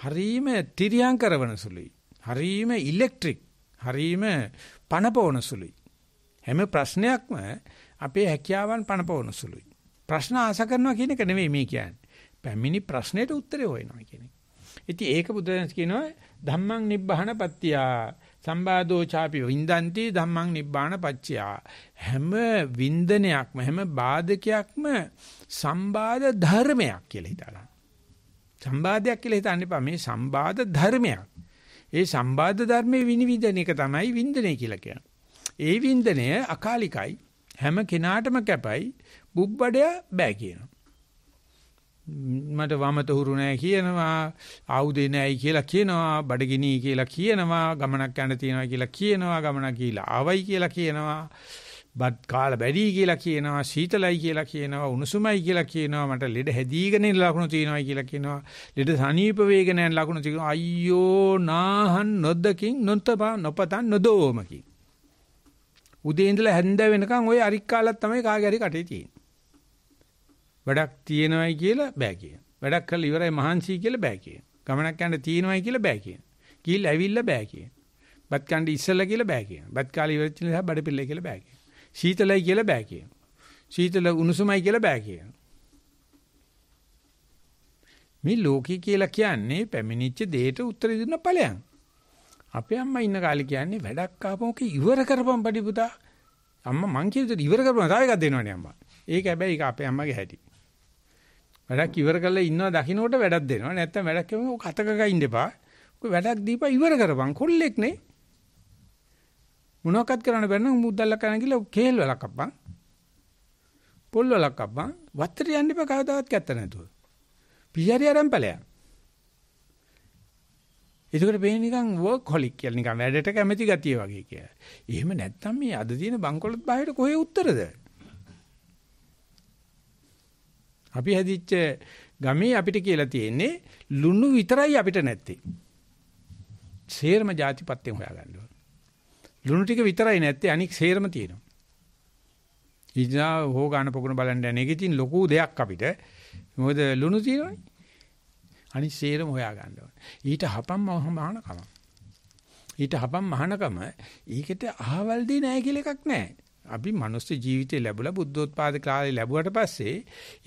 හරීම තිරියම් කරවන සුළුයි. හරීම ඉලෙක්ට්‍රික්. හරීම පණපවන සුළුයි. හැම ප්‍රශ්නයක්ම අපේ හැකියාවන් පණපවන සුළුයි. ප්‍රශ්න ආස කරනවා කියන එක නෙවෙයි මේ කියන්නේ. පැමිණි ප්‍රශ්නෙට උත්තරේ හොයනවා කියන එක. ඉතින් ඒක බුදුරජාණන් කියනවා ධම්මං නිබ්බහන පත්‍තියා සම්බාධෝ ചാපි වින්දන්ති ධම්මං නිබ්බාන පච්චයා හැම වින්දනයක්ම හැම බාධකයක්ම සම්බාධ ධර්මයක් කියලා හිතලා සම්බාධයක් කියලා හිතන්න එපා මේ සම්බාධ ධර්මයක් ඒ සම්බාධ ධර්මයේ විනිවිදන එක තමයි වින්දනය කියලා කියන්නේ ඒ වින්දනය අකාලිකයි හැම කෙනාටම කැපයි බුබ්බඩය බෑ කියනවා මට වමත හුරු නැහැ කියනවා ආයුධේ නැයි කියලා කියනවා බඩගිනි කියලා කියනවා ගමනක් යන්න තියනවා කියලා කියනවා ගමනක් ගිහිලා ආවයි කියලා කියනවා බත් කාල බැරි කියලා කියනවා සීතලයි කියලා කියනවා උණුසුමයි කියලා කියනවා මට ලෙඩ හැදීගෙන ලකුණු තියෙනවා කියලා කියනවා ලෙඩ සනීප වේගණයෙන් ලකුණු තියෙනවා අයියෝ නාහන් නොදකින් නොතපා නොපතන් නොදෝමකින් උදේ ඉඳලා හැන්ද වෙනකන් ওই අරික්කාලක් තමයි කාගේ හරි කටේ තියෙන්නේ වැඩක් තියෙනවයි කියලා බෑ කියන. වැඩක් කරලා ඉවරයි මහන්සි කියලා බෑ කියන. ගමනක් යන්න තියෙනවයි කියලා බෑ කියන. කිල් ඇවිල්ලා බෑ කියන. බත් කන්න ඉස්සලා කියලා බෑ කියන. බත් කාලේ ඉවරච්ච නිසා බඩ පිල්ලයි කියලා බෑ කියන. සීතලයි කියලා බෑ කියන. සීතල උණුසුමයි කියලා බෑ කියන. මේ ලෝකී කියලා කියන්නේ පැමිණිච්ච දෙයට උත්තර දෙන්න ඵලයන්. අපේ අම්මා ඉන්න කාලේ කියන්නේ වැඩක් ආපම ඉවර කරපම් පඩි පුතා. අම්මා මං කියන විදිහට ඉවර කරපම් තව එකක් දෙනවනේ අම්මා. ඒක හැබැයි ඒක අපේ අම්මගේ හැටි. වැඩක් ඉවර කරලා ඉන්නවා දකින්නකොට වැඩක් දෙනවා. නැත්තම් වැඩක් කරන්නේ ඔක අතක ගයින්න එපා. ඔක වැඩක් දීපා ඉවර කරපන්. කොල්ලෙක් නේ. මොනවක්වත් කරන්න බැරි නම් මුද්දල්ල කරන්න ගිහලා කේල් වලක් අප්පන්. පොල් වලක් අප්පන්. වත්තට යන්න එපා කවදාවත් කැත්ත නැතුව. පියාරිය ආරම් පැලයක්. එතකොට මේ නිකන් වර්ක් හොලික් කියලා නිකන් වැඩට කැමැති ගතිය වගේ කියලා. එහෙම නැත්තම් මේ අද තියෙන බංකොලොත් බාහිර කොහේ උත්තරද? අපි හැදිච්ච ගමේ අපිට කියලා තියෙන්නේ ලුණු විතරයි අපිට නැත්තේ. සේරම જાතිපත්යෙන් හොයාගන්න ඕන. ලුණු ටික විතරයි නැත්තේ අනික සේරම තියෙනවා. ඉතියා හෝ ගන්න පොකුණ බලන්න යන එක ඉතින් ලොකු දෙයක් අපිට. මොකද ලුණු තියෙනවනේ. අනික සේරම හොයාගන්න ඕන. ඊට හපම් මහානකම. ඊට හපම් මහානකම ඊකට අහවල් දෙ නෑ කියලා එකක් නෑ. අපි මනුස්ස ජීවිතේ ලැබුණා බුද්ධෝත්පාද කාලේ ලැබුවට පස්සේ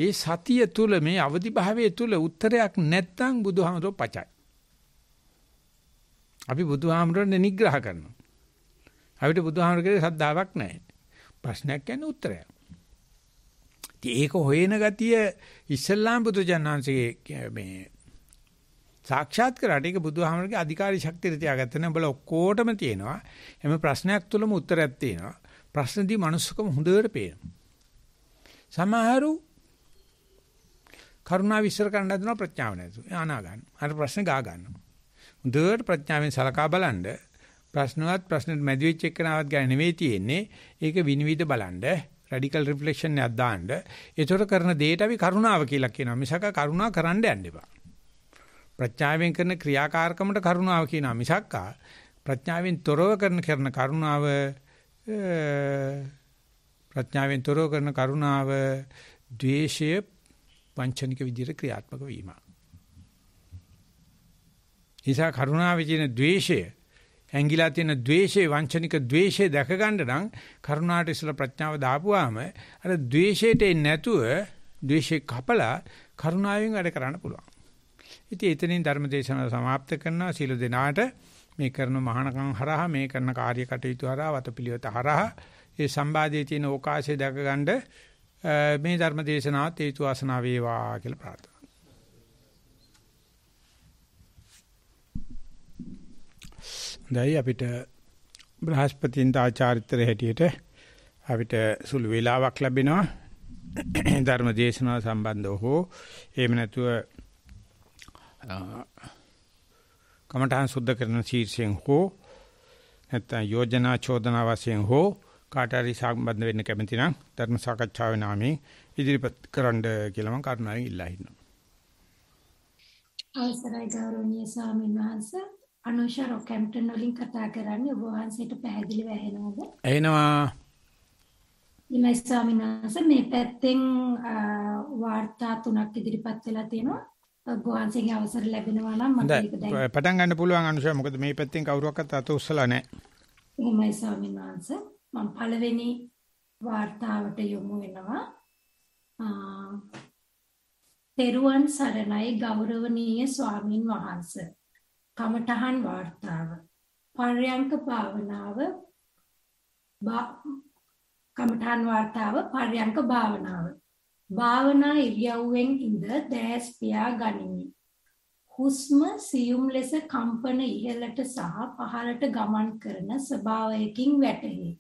ඒ සතිය තුල මේ අවදිභාවයේ තුල උත්තරයක් නැත්තම් බුදුහාමරෝ පචයි. අපි බුදුහාමරෝ නිග්‍රහ කරනවා. අපිට බුදුහාමරගේ ශ්‍රද්ධාවක් නැහැ. ප්‍රශ්නයක් කියන්නේ උත්තරයක්. ඒක හොයන ගතිය ඉස්ලාම් බුදුජානන්සේගේ මේ සාක්ෂාත් කරාට ඒක බුදුහාමරගේ අධිකාරී ශක්තිය තියාගත්ත නේ. උඹලා ඔක්කොටම තියෙනවා. හැම ප්‍රශ්නයක් තුලම උත්තරයක් තියෙනවා. ප්‍රශ්නදී මනුස්සකම හොඳට පේනවා. සමහරු කරුණාව විශ්සර කරන්න හදනවා ප්‍රඥාව නැතුව. ආනා ගන්න. අර ප්‍රශ්න ගා ගන්නවා. හොඳට ප්‍රඥාවෙන් සලකා බලනද ප්‍රශ්නවත් ප්‍රශ්නෙට මැදි වෙච්ච එකනාවක් ගැන නෙවෙයි තියෙන්නේ. ඒක විනිවිද බලනද රැඩිකල් රිෆ්ලෙක්ෂන් එකක් දාන්න. ඒතර කරන දෙයට අපි කරුණාව කියලා කියනවා. මිසක කරුණා කරන්න යන්න එපා. ප්‍රඥාවෙන් කරන ක්‍රියාකාරකමට කරුණාව කියනවා. මිසක් ප්‍රඥාවෙන් තොරව කරන කරන කරුණාව ප්‍රඥාවෙන් තොරව කරන කරුණාව ද්වේෂය වංචනික විදිහට ක්‍රියාත්මක වීම. ඊසා කරුණාවේ තියෙන ද්වේෂය ඇඟිලා තියෙන ද්වේෂය වංචනික ද්වේෂය දැක ගන්න නම් කරුණාට ඉස්සලා ප්‍රඥාව දාපුවාම අර ද්වේෂයට එන්නේ නැතුව ද්වේෂේ කපලා කරුණාවෙන් වැඩ කරන්න පුළුවන්. ඉතින් එතනින් ධර්මදේශන සමාප්ත කරනවා සීල දෙනාට මේ කරන මහානකම් හරහා මේ කරන කාර්ය කටයුතු හරහා වතපිළිවෙත හරහා ඒ සම්බාධයේ තියෙන අවකාශය දැකගන්න මේ ධර්ම දේශනාවත් හේතු වාසනා වේවා කියලා ප්‍රාර්ථනා දැයි අපිට බ්‍රහස්පතින්ට ආචාරිත්‍ර හැටියට අපිට සුළු වේලාවක් ලැබෙනවා ධර්ම දේශනාව සම්බන්ධව හෝ එහෙම නැතුව කමඨාන් සුද්ධ කරන ශීර්ෂයෙන් හෝ නැත්නම් යෝජනා චෝදනා වශයෙන් හෝ කාට හරි සම්බන්ධ වෙන්න කැමති නම් ධර්ම සාකච්ඡාවේ නාමයෙන් ඉදිරිපත් කරන්න කියලා මම කරුණාවෙන් ඉල්ලා හිටිනවා. අවසරයි ගෞරවනීය ස්වාමීන් වහන්සේ අනුෂා රොකැම්ප්ටන් වලින් කතා කරන්නේ ඔබ වහන්සේට පැහැදිලිව ඇහෙනවද? ඇහෙනවා. ඉමයි ස්වාමීන් වහන්සේ මේ පැත්තෙන් වාර්තා තුනක් ඉදිරිපත් වෙලා තියෙනවා. ඔබ වහන්සේගේ අවසර ලැබෙනවා නම් මට ඒක දැන් පටන් ගන්න පුළුවන් අනුශය මොකද මේ පැත්තෙන් කවුරුවක්වත් අත උස්සලා නැහැ. එහෙමයි ස්වාමීන් වහන්සේ මම පළවෙනි වார்த்தාවට යොමු වෙනවා. තෙරුවන් සරණයි ගෞරවනීය ස්වාමින් වහන්සේ. කමඨහන් වார்த்தාව. පර්යංක භාවනාව කමඨහන් වார்த்தාව පර්යංක භාවනාව. භාවනා ඉරියව්වෙන් ඉඳ දැස් පියා ගනිමි. හුස්ම සියුම් ලෙස කම්පන ඉහළට සහ පහළට ගමන් කරන ස්වභාවයකින් වැටහේ.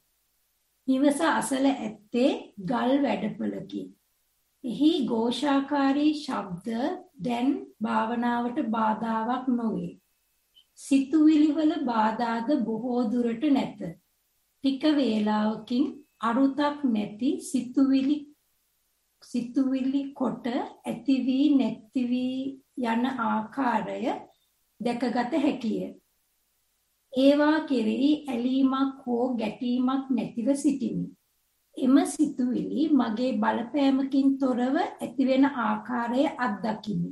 නිවස අසල ඇත්තේ ගල් වැඩපළකි. එහි ഘോഷාකාරී ශබ්ද දැන් භාවනාවට බාධාවක් නොවේ. සිතුවිලිවල බාධාද බොහෝ දුරට නැත. ටික වේලාවකින් අරුතක් නැති සිතුවිලි සිතුවිලි කොට ඇති වී නැති වී යන ආකාරය දැකගත හැකිය. ඒවා කෙරෙහි ඇලීමක් හෝ ගැටීමක් නැතිව සිටිමි. එම සිතුවිලි මගේ බලපෑමකින් තොරව ඇතිවෙන ආකාරය අත්දකිමි.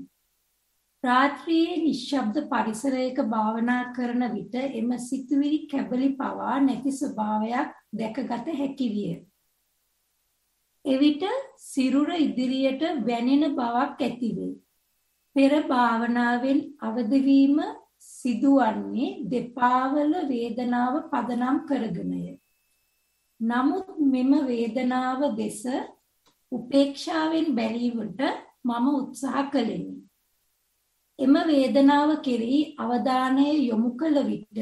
රාත්‍රියේ නිශ්ශබ්ද පරිසරයක භාවනා කරන විට එම සිතුවිලි කැබලි පවා නැති ස්වභාවයක් දැකගත හැකි විය. එවිට සිරුර ඉදිරියට වැනෙන බවක් ඇතිවේ. පෙර භාවනාවෙන් අවදවීම සිදුවන්නේ දෙපාවල වේදනාව පදනම් කරගෙනය. නමුත් මෙම වේදනාව දෙස උපේක්ෂාවෙන් බැලීමට මම උත්සාහ කළෙමි. එම වේදනාව කෙරෙහි අවධානය යොමු කළ විට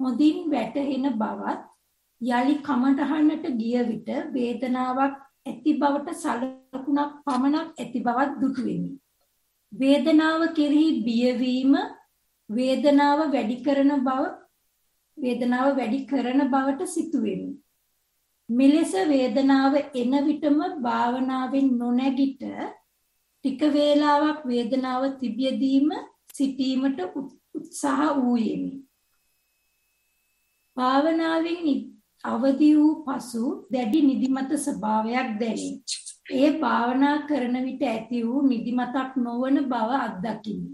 හොඳින් වැටහෙන බවත් යලි කමටහනට ගිය විට වේදනාවක් ඇති බවට සලකුණක් පමණක් ඇති බවත් දුටු වෙමි. වේදනාව කෙරෙහි බියවීම වේදනාව වැඩි කරන බව වේදනාව වැඩි කරන බවට සිටුවෙමි. මෙලෙස වේදනාව එන විටම භාවනාවෙන් නොනැගිට ටික වේලාවක් වේදනාව තිබියදීම සිටීමට උත්සාහ වූයෙමි. භාවනාවෙන් අවදි වූ පසු දැඩි නිදිමත ස්වභාවයක් දැනේ. ඒ භාවනා කරන විට ඇති වූ නිදිමතක් නොවන බව අත්දකිමි.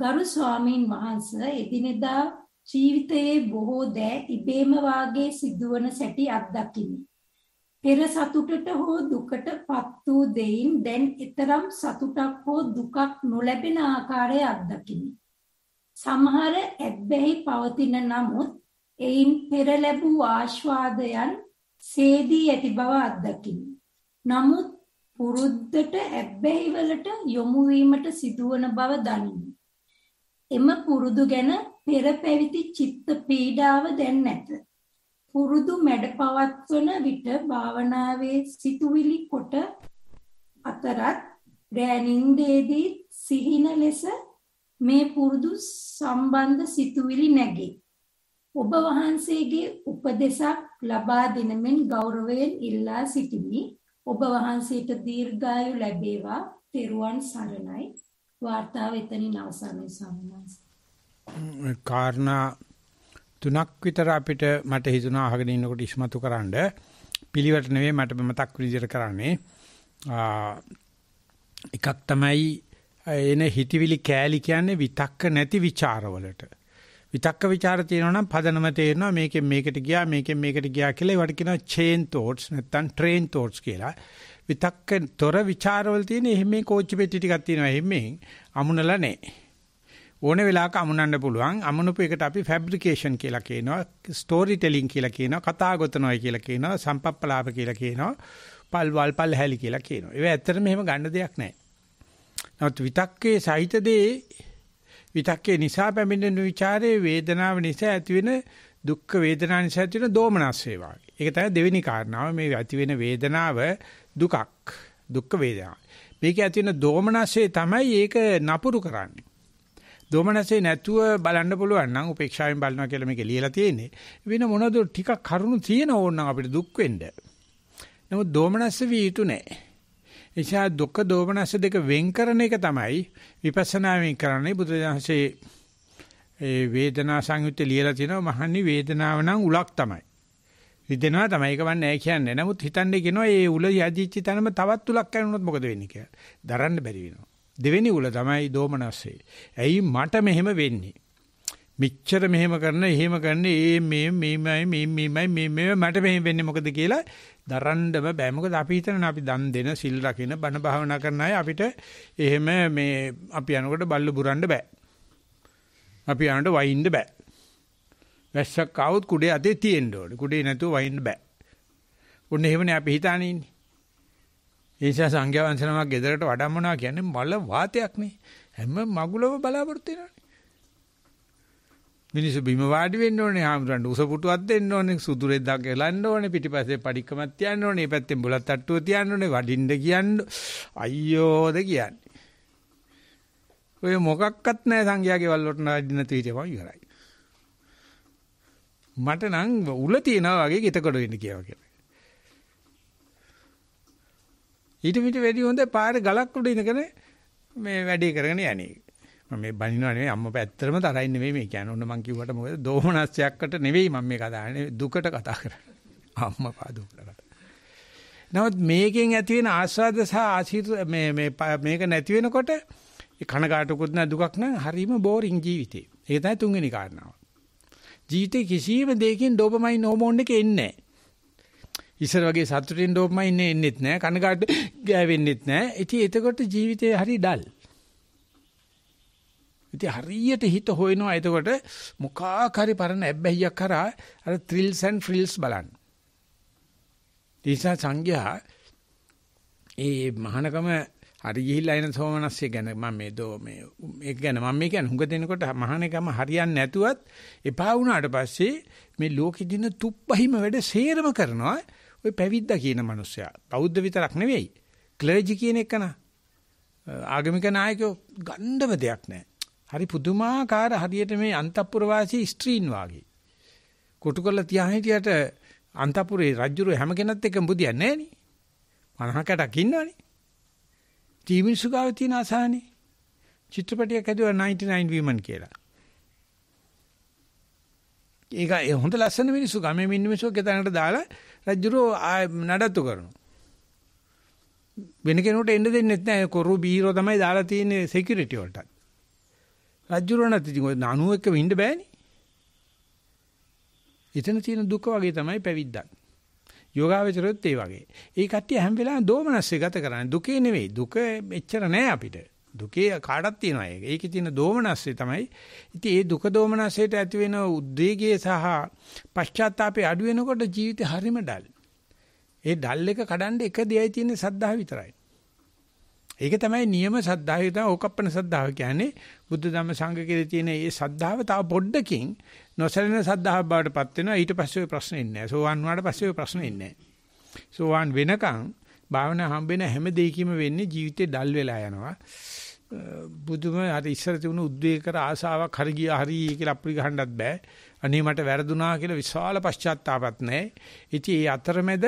ගරු ස්වාමීන් වහන්සේ එදිනෙදා ජීවිතයේ බොහෝ දෑ ඉබේම වාගේ සිදුවන සැටි අත්දකිමි. පෙර සතුටට හෝ දුකට පත් වූ දෙයින් දැන් ඊතරම් සතුටක් හෝ දුකක් නොලැබෙන ආකාරය අත්දකිමි. සමහර ඇබ්බැහි පවතින නමුත් එයින් පෙර ලැබූ ආස්වාදයන් සේදී ඇති බව අත්දකිමි. නමුත් පුරුද්දට ඇබ්බැහි වලට යොමු වීමට සිදුවන බව දනිමි. එම පුරුදු ගැන පෙර පැවිති චිත්ත පීඩාව දැන් නැත. පුරුදු මැඩ පවත්වන විට භාවනාවේ සිතුවිලි කොට අතරත් රැනින් දේදී සිහින ලෙස මේ පුරුදු සම්බන්ධ සිතුවිලි නැගේ. ඔබ වහන්සේගේ උපදෙසක් ලබා දෙනමින් ගෞරවයෙන් ඉල්ලා සිටිමි. ඔබ වහන්සේට දීර්ඝායු ලැබේවා. තෙරුවන් සරණයි. වාර්තාව එතනින් අවසන්යි සම්මාස. කාරණා තුනක් විතර අපිට මට හිතුණා අහගෙන ඉන්නකොට ඉස්මතු කරන්න පිළිවෙලට නෙවෙයි මට මතක් විදිහට කරන්නේ එකක් තමයි එන හිතවිලි කෑලි කියන්නේ විතක්ක නැති ਵਿਚාරවලට විතක්ක ਵਿਚාර තියෙනවා නම් පදනම තේරෙනවා මේකෙන් මේකට ගියා මේකෙන් මේකට ගියා කියලා ඒවට කියනවා chain thoughts නැත්නම් train thoughts කියලා. විතක්ක තොර ਵਿਚාරවල තියෙන එහෙම කෝච්චි පෙට්ටි ටිකක් තියෙනවා එහෙම අමුණලා නැහැ. ඕන වෙලාවක අමුණන්න පුළුවන්. අමුණපු එකට අපි fabrication කියලා කියනවා, story telling කියලා කියනවා, කතා ගොතනවා කියලා කියනවා, සම්පප්පලාප කියලා කියනවා, පල් වල් පල් හැලි කියලා කියනවා. ඒව ඇත්තටම එහෙම ගන්න දෙයක් නැහැ. නමුත් විතක්කේ සහිත දේ විතක්කේ නිසා පැමිණෙන ਵਿਚාරයේ වේදනාව නිසා ඇතිවෙන දුක්ඛ වේදනා නිසා ඇතිවෙන දෝමනස් වේවා. ඒක තමයි දෙවෙනි කාරණාව මේ ඇතිවෙන වේදනාව දුකක් දුක්ඛ වේදනා. මේක ඇතිවෙන දෝමනස්සේ තමයි ඒක නපුරු කරන්නේ. දෝමනසේ නැතුව බලන්න පුළුවන් නම් උපේක්ෂාවෙන් බලනවා කියලා මේක ලියලා තියෙන්නේ. වෙන මොනවද ටිකක් කරුණු තියෙන ඕන නම් අපිට දුක් වෙන්න. නමුත් දෝමනස විය යුතු නැහැ. එසා දුක දෝමනස දෙක වෙන් කරන එක තමයි විපස්සනාවෙන් කරන්නේ බුදුදහමසේ ඒ වේදනා සංයුත්තේ ලියලා තිනවා මහන්නේ වේදනාව නම් උලක් තමයි. හිතෙනවා තමයි ඒක වන්නේ කියන්නේ. නමුත් හිතන්නේ කියනවා ඒ උල යදිච්ච තැනම තවත් උලක් කැඩුනොත් මොකද වෙන්නේ කියලා. දරන්න බැරි වෙනවා. දෙවෙනි උල තමයි දෝමනස්සේ. ඇයි මට මෙහෙම වෙන්නේ? මෙච්චර මෙහෙම කරන එහෙම කරන ඒ මේ මේමයි මේ මේමයි මේ මේ මට මෙහෙම වෙන්නේ මොකද කියලා දරන්නම බෑ මොකද අපි හිතනවා අපි දන් දෙන සිල් රකින බණ භාවනා කරන අය අපිට එහෙම මේ අපි යනකොට බල්ලු පුරන්න බෑ අපි යනකොට වයින්ද බෑ වැස්සක් ආවොත් කුඩේ අතේ තියෙන්න ඕනේ කුඩේ නැතුව වයින්ද බෑ ඔන්න එහෙමනේ අපි හිතානේ ඉන්නේ ඒ නිසා සංඝයා වංශනමක් ගෙදරට වඩම්මනවා කියන්නේ මල වාතයක් නේ හැම මගුලම බලාපොරොත්තු වෙනවානේ මිනිස්සු බිම වාඩි වෙන්න ඕනේ, හාමුදුරන්ට උස පුටුවක් දෙන්න ඕනේ, සුදුරෙද්දක් එලන්න ඕනේ, පිටිපස්සේ පඩික්කමක් තියන්න ඕනේ, මේ පැත්තෙන් බුලත් තට්ටුව තියන්න ඕනේ, වඩින්න කියන්න. අයියෝද කියන්නේ. ඔය මොකක්වත් නැහැ සංඝයාගේ වල්ලොට නඩින්න තීරයම ඉවරයි. මට නම් උල තියනවා වගේ ගෙතකොඩ වෙන්න කියවා කියලා. ඊට මිට වැඩි හොඳ පාර ගලක් උඩ ඉඳගෙන මේ වැඩේ කරගෙන යන්නේ. මේ බනිනවා නෙවෙයි අම්මා පැත්තරම තරයි නෙවෙයි මේ කියන්නේ. ඔන්න මං කිව්වට මොකද දෝමනස්යක්කට නෙවෙයි මම මේ කතා කරන්නේ දුකට කතා කරන්නේ. අම්මා පාදු කරලා. නමුත් මේකෙන් ඇති වෙන ආස්වාද සහ ආශිත මේ මේ මේක නැති වෙනකොට ඒ කනගාටුකුත් නැ දුකක් නැ හරීම බෝරින් ජීවිතේ. ඒක තමයි තුන්වෙනි කාරණාව. ජීවිතේ කිසියම් දෙයකින් ඩෝපමයින් හෝමෝන් එක එන්නේ නැහැ. ඉස්සර වගේ සතුටින් ඩෝපමයින් එන්නේත් නැහැ. කනගාටු ගෑවෙන්නෙත් නැහැ. ඉතින් එතකොට ජීවිතේ හරි ඩල්. ඉතින් හරියට හිත හොයනවා එතකොට මොකාක් හරි පරණ ඇබ්බැහියක් කරා අර thrills and frills බලන්න. දීසා සංඝයා ඒ මහානකම හරි ගිහිල්ලා එන සෝමනස්සේ ගැන මම මේ දෝ මේ ඒක ගැන මම මේ කියන්නේ හුඟ දෙනකොට මහානකම හරියන්නේ නැතුවත් එපා වුණාට පස්සේ මේ ලෝකෙ දින තුප්පහිම වැඩ සේරම කරනවා ওই පැවිද්දා කියන මිනිස්සයා. බෞද්ධ විතරක් නෙවෙයි. ක්ලර්ජි කියන එකන ආගමික නායකයෝ ගණ්ඩම දෙයක් නැහැ. හරි පුදුමාකාර හරියට මේ අන්තපුර වාසී ස්ත්‍රීන් වාගේ. කොටුකල තියා හිටියට අන්තපුරේ රජුරු හැම කෙනත් එක්කම බුදියන්නේ නෑනේ. 50කටක් ඉන්නවනේ. ටීවිසු ගාව තියෙන අසහනේ. චිත්‍රපටයක් හදුවා 99 women කියලා. ඒක හොඳ ලස්සන මිනිස්සු ගමේ මිනිස්සු මිනිස්සු ගෙදරකට දාලා රජුරු නඩත්තු කරනවා. වෙන කෙනෙකුට එන්න දෙන්නෙත් නෑ කොරු බීරෝ තමයි දාලා තියෙන්නේ සිකියුරිටි වලටත්. රජුරණත් ඉතින් ඔය 91 වෙන්න බෑනේ. එතන තියෙන දුක වගේ තමයි පැවිද්දන්. යෝගාවචරයත් ඒ වගේ. ඒ කට්ටිය හැම වෙලාවෙම දෝමනස්සේ ගත කරන්නේ. දුකේ නෙවෙයි. දුක එච්චර නෑ අපිට. දුකේ කාටක් තියෙනවා ඒක. ඒකේ තියෙන දෝමනස්සේ තමයි. ඉතින් ඒ දුක දෝමනස්සේට ඇති වෙන උද්වේගය සහ පශ්චාත්තාපේ අඩු වෙනකොට ජීවිතේ හරිම ඩල්. ඒ ඩල් එක කඩන්න එක දෙයයි තියෙන්නේ සද්ධා විතරයි. ඒක තමයි නියම සද්ධාය තමයි ඕකප්පන සද්ධාව කියන්නේ බුද්ධ ධම්ම සංඝ කියලා තියෙන ඒ සද්ධාව තව පොඩ්ඩකින් නොසැලෙන සද්ධාව බවට පත් වෙනවා ඊට පස්සේ ඔය ප්‍රශ්න එන්නේ නැහැ සෝවන් වුණාට පස්සේ ඔය ප්‍රශ්න එන්නේ නැහැ සෝවන් වෙනකන් භාවනා හම්බෙන හැම දෙයකම වෙන්නේ ජීවිතේ ඩල් වෙලා යනවා බුදුම අර ඉස්සර තිබුණු උද්වේගකර ආසාවක් හරි ගියා හරි කියලා අප්‍රි ගහන්නත් බෑ අනේ මට වැරදුනා කියලා විශාල පශ්චාත්තාපත් නැහැ ඉතින් ඒ අතරමැද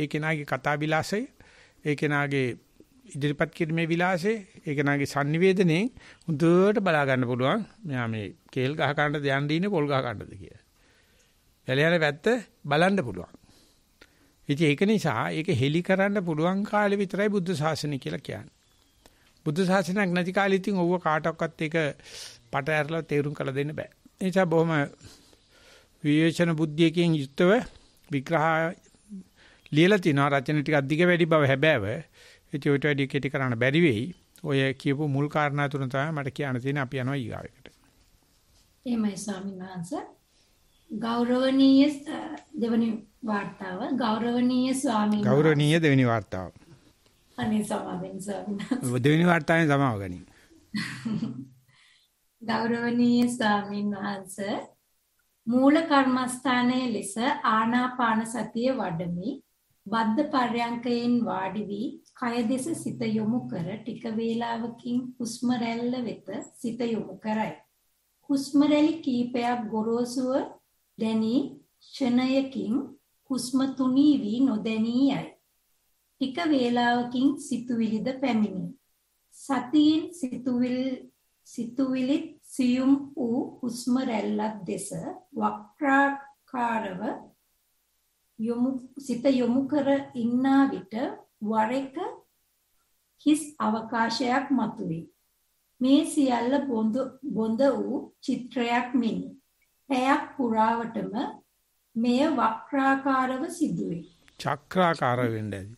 ඒ කෙනාගේ කතා විලාසය ඒ කෙනාගේ ඉදිරිපත් කිරීමේ විලාසය ඒකනාගේ sannivedanේ හොඳට බලා ගන්න පුළුවන් මෙයා මේ කේල් ගහ ගන්නද යන්න ඉන්නේ පොල් ගහ ගන්නද කියලා. වැලයන පැත්ත බලන්න පුළුවන්. ඉතින් ඒක නිසා ඒක හෙලි කරන්න පුළුවන් කාලේ විතරයි බුද්ධ ශාසනය කියලා කියන්නේ. බුද්ධ ශාසනයක් නැති කාලේ ඉතින් ඕව කාටවත් ඒක පට ඇරලා තේරුම් කළ දෙන්න බෑ. ඒ නිසා බොහොම විවේචන බුද්ධියකින් යුක්තව විග්‍රහ ලියලා තිනවා රචන ටිකක් දිග වැඩි බව හැබෑව ඒක උට වැඩි කෙටි කරන්න බැරි වෙයි. ඔය කියපු මුල් කාරණා තුන තමයි මට කියන්න තියෙන අපි යනවා ඊගාවෙකට. එහෙමයි ස්වාමීන් වහන්සේ. ගෞරවනීය දෙවනි වார்த்தාව ගෞරවනීය ස්වාමීන් ගෞරවනීය දෙවනි වார்த்தාව. අනේ සමාවෙන් ස්වාමීන් වහන්සේ. දෙවනි වார்த்தාවෙන් සමාව ගනින්. ගෞරවනීය ස්වාමීන් වහන්සේ මූල කර්මස්ථානයේ ලෙස ආනාපාන සතිය වඩමි. බද්ධ පර්යංකයෙන් වාඩි වී කය දෙස සිත යොමු කර ටික වේලාවකින් හුස්ම රැල්ල වෙත සිත යොමු කරයි. හුස්ම රැලි කීපයක් ගොරෝසුව දැනී ෂණයකින් හුස්ම තුනී වී නොදැනී යයි. ටික වේලාවකින් සිතුවිලිද පැමිණේ. සතියෙන් සිතුවිල් සිතුවිලිත් සියුම් වූ හුස්ම රැල්ලක් දෙස වක්‍රාකාරව යොමු සිත යොමු කර ඉන්නා විට වර එක හිස් අවකාශයක් මතුවේ. මේ සියල්ල බොඳ බොඳ වූ චිත්‍රයක් මෙනි. පැයක් පුරාවටම මෙය වක්‍රාකාරව සිදුවේ. චක්‍රාකාර වෙන්න ඇති.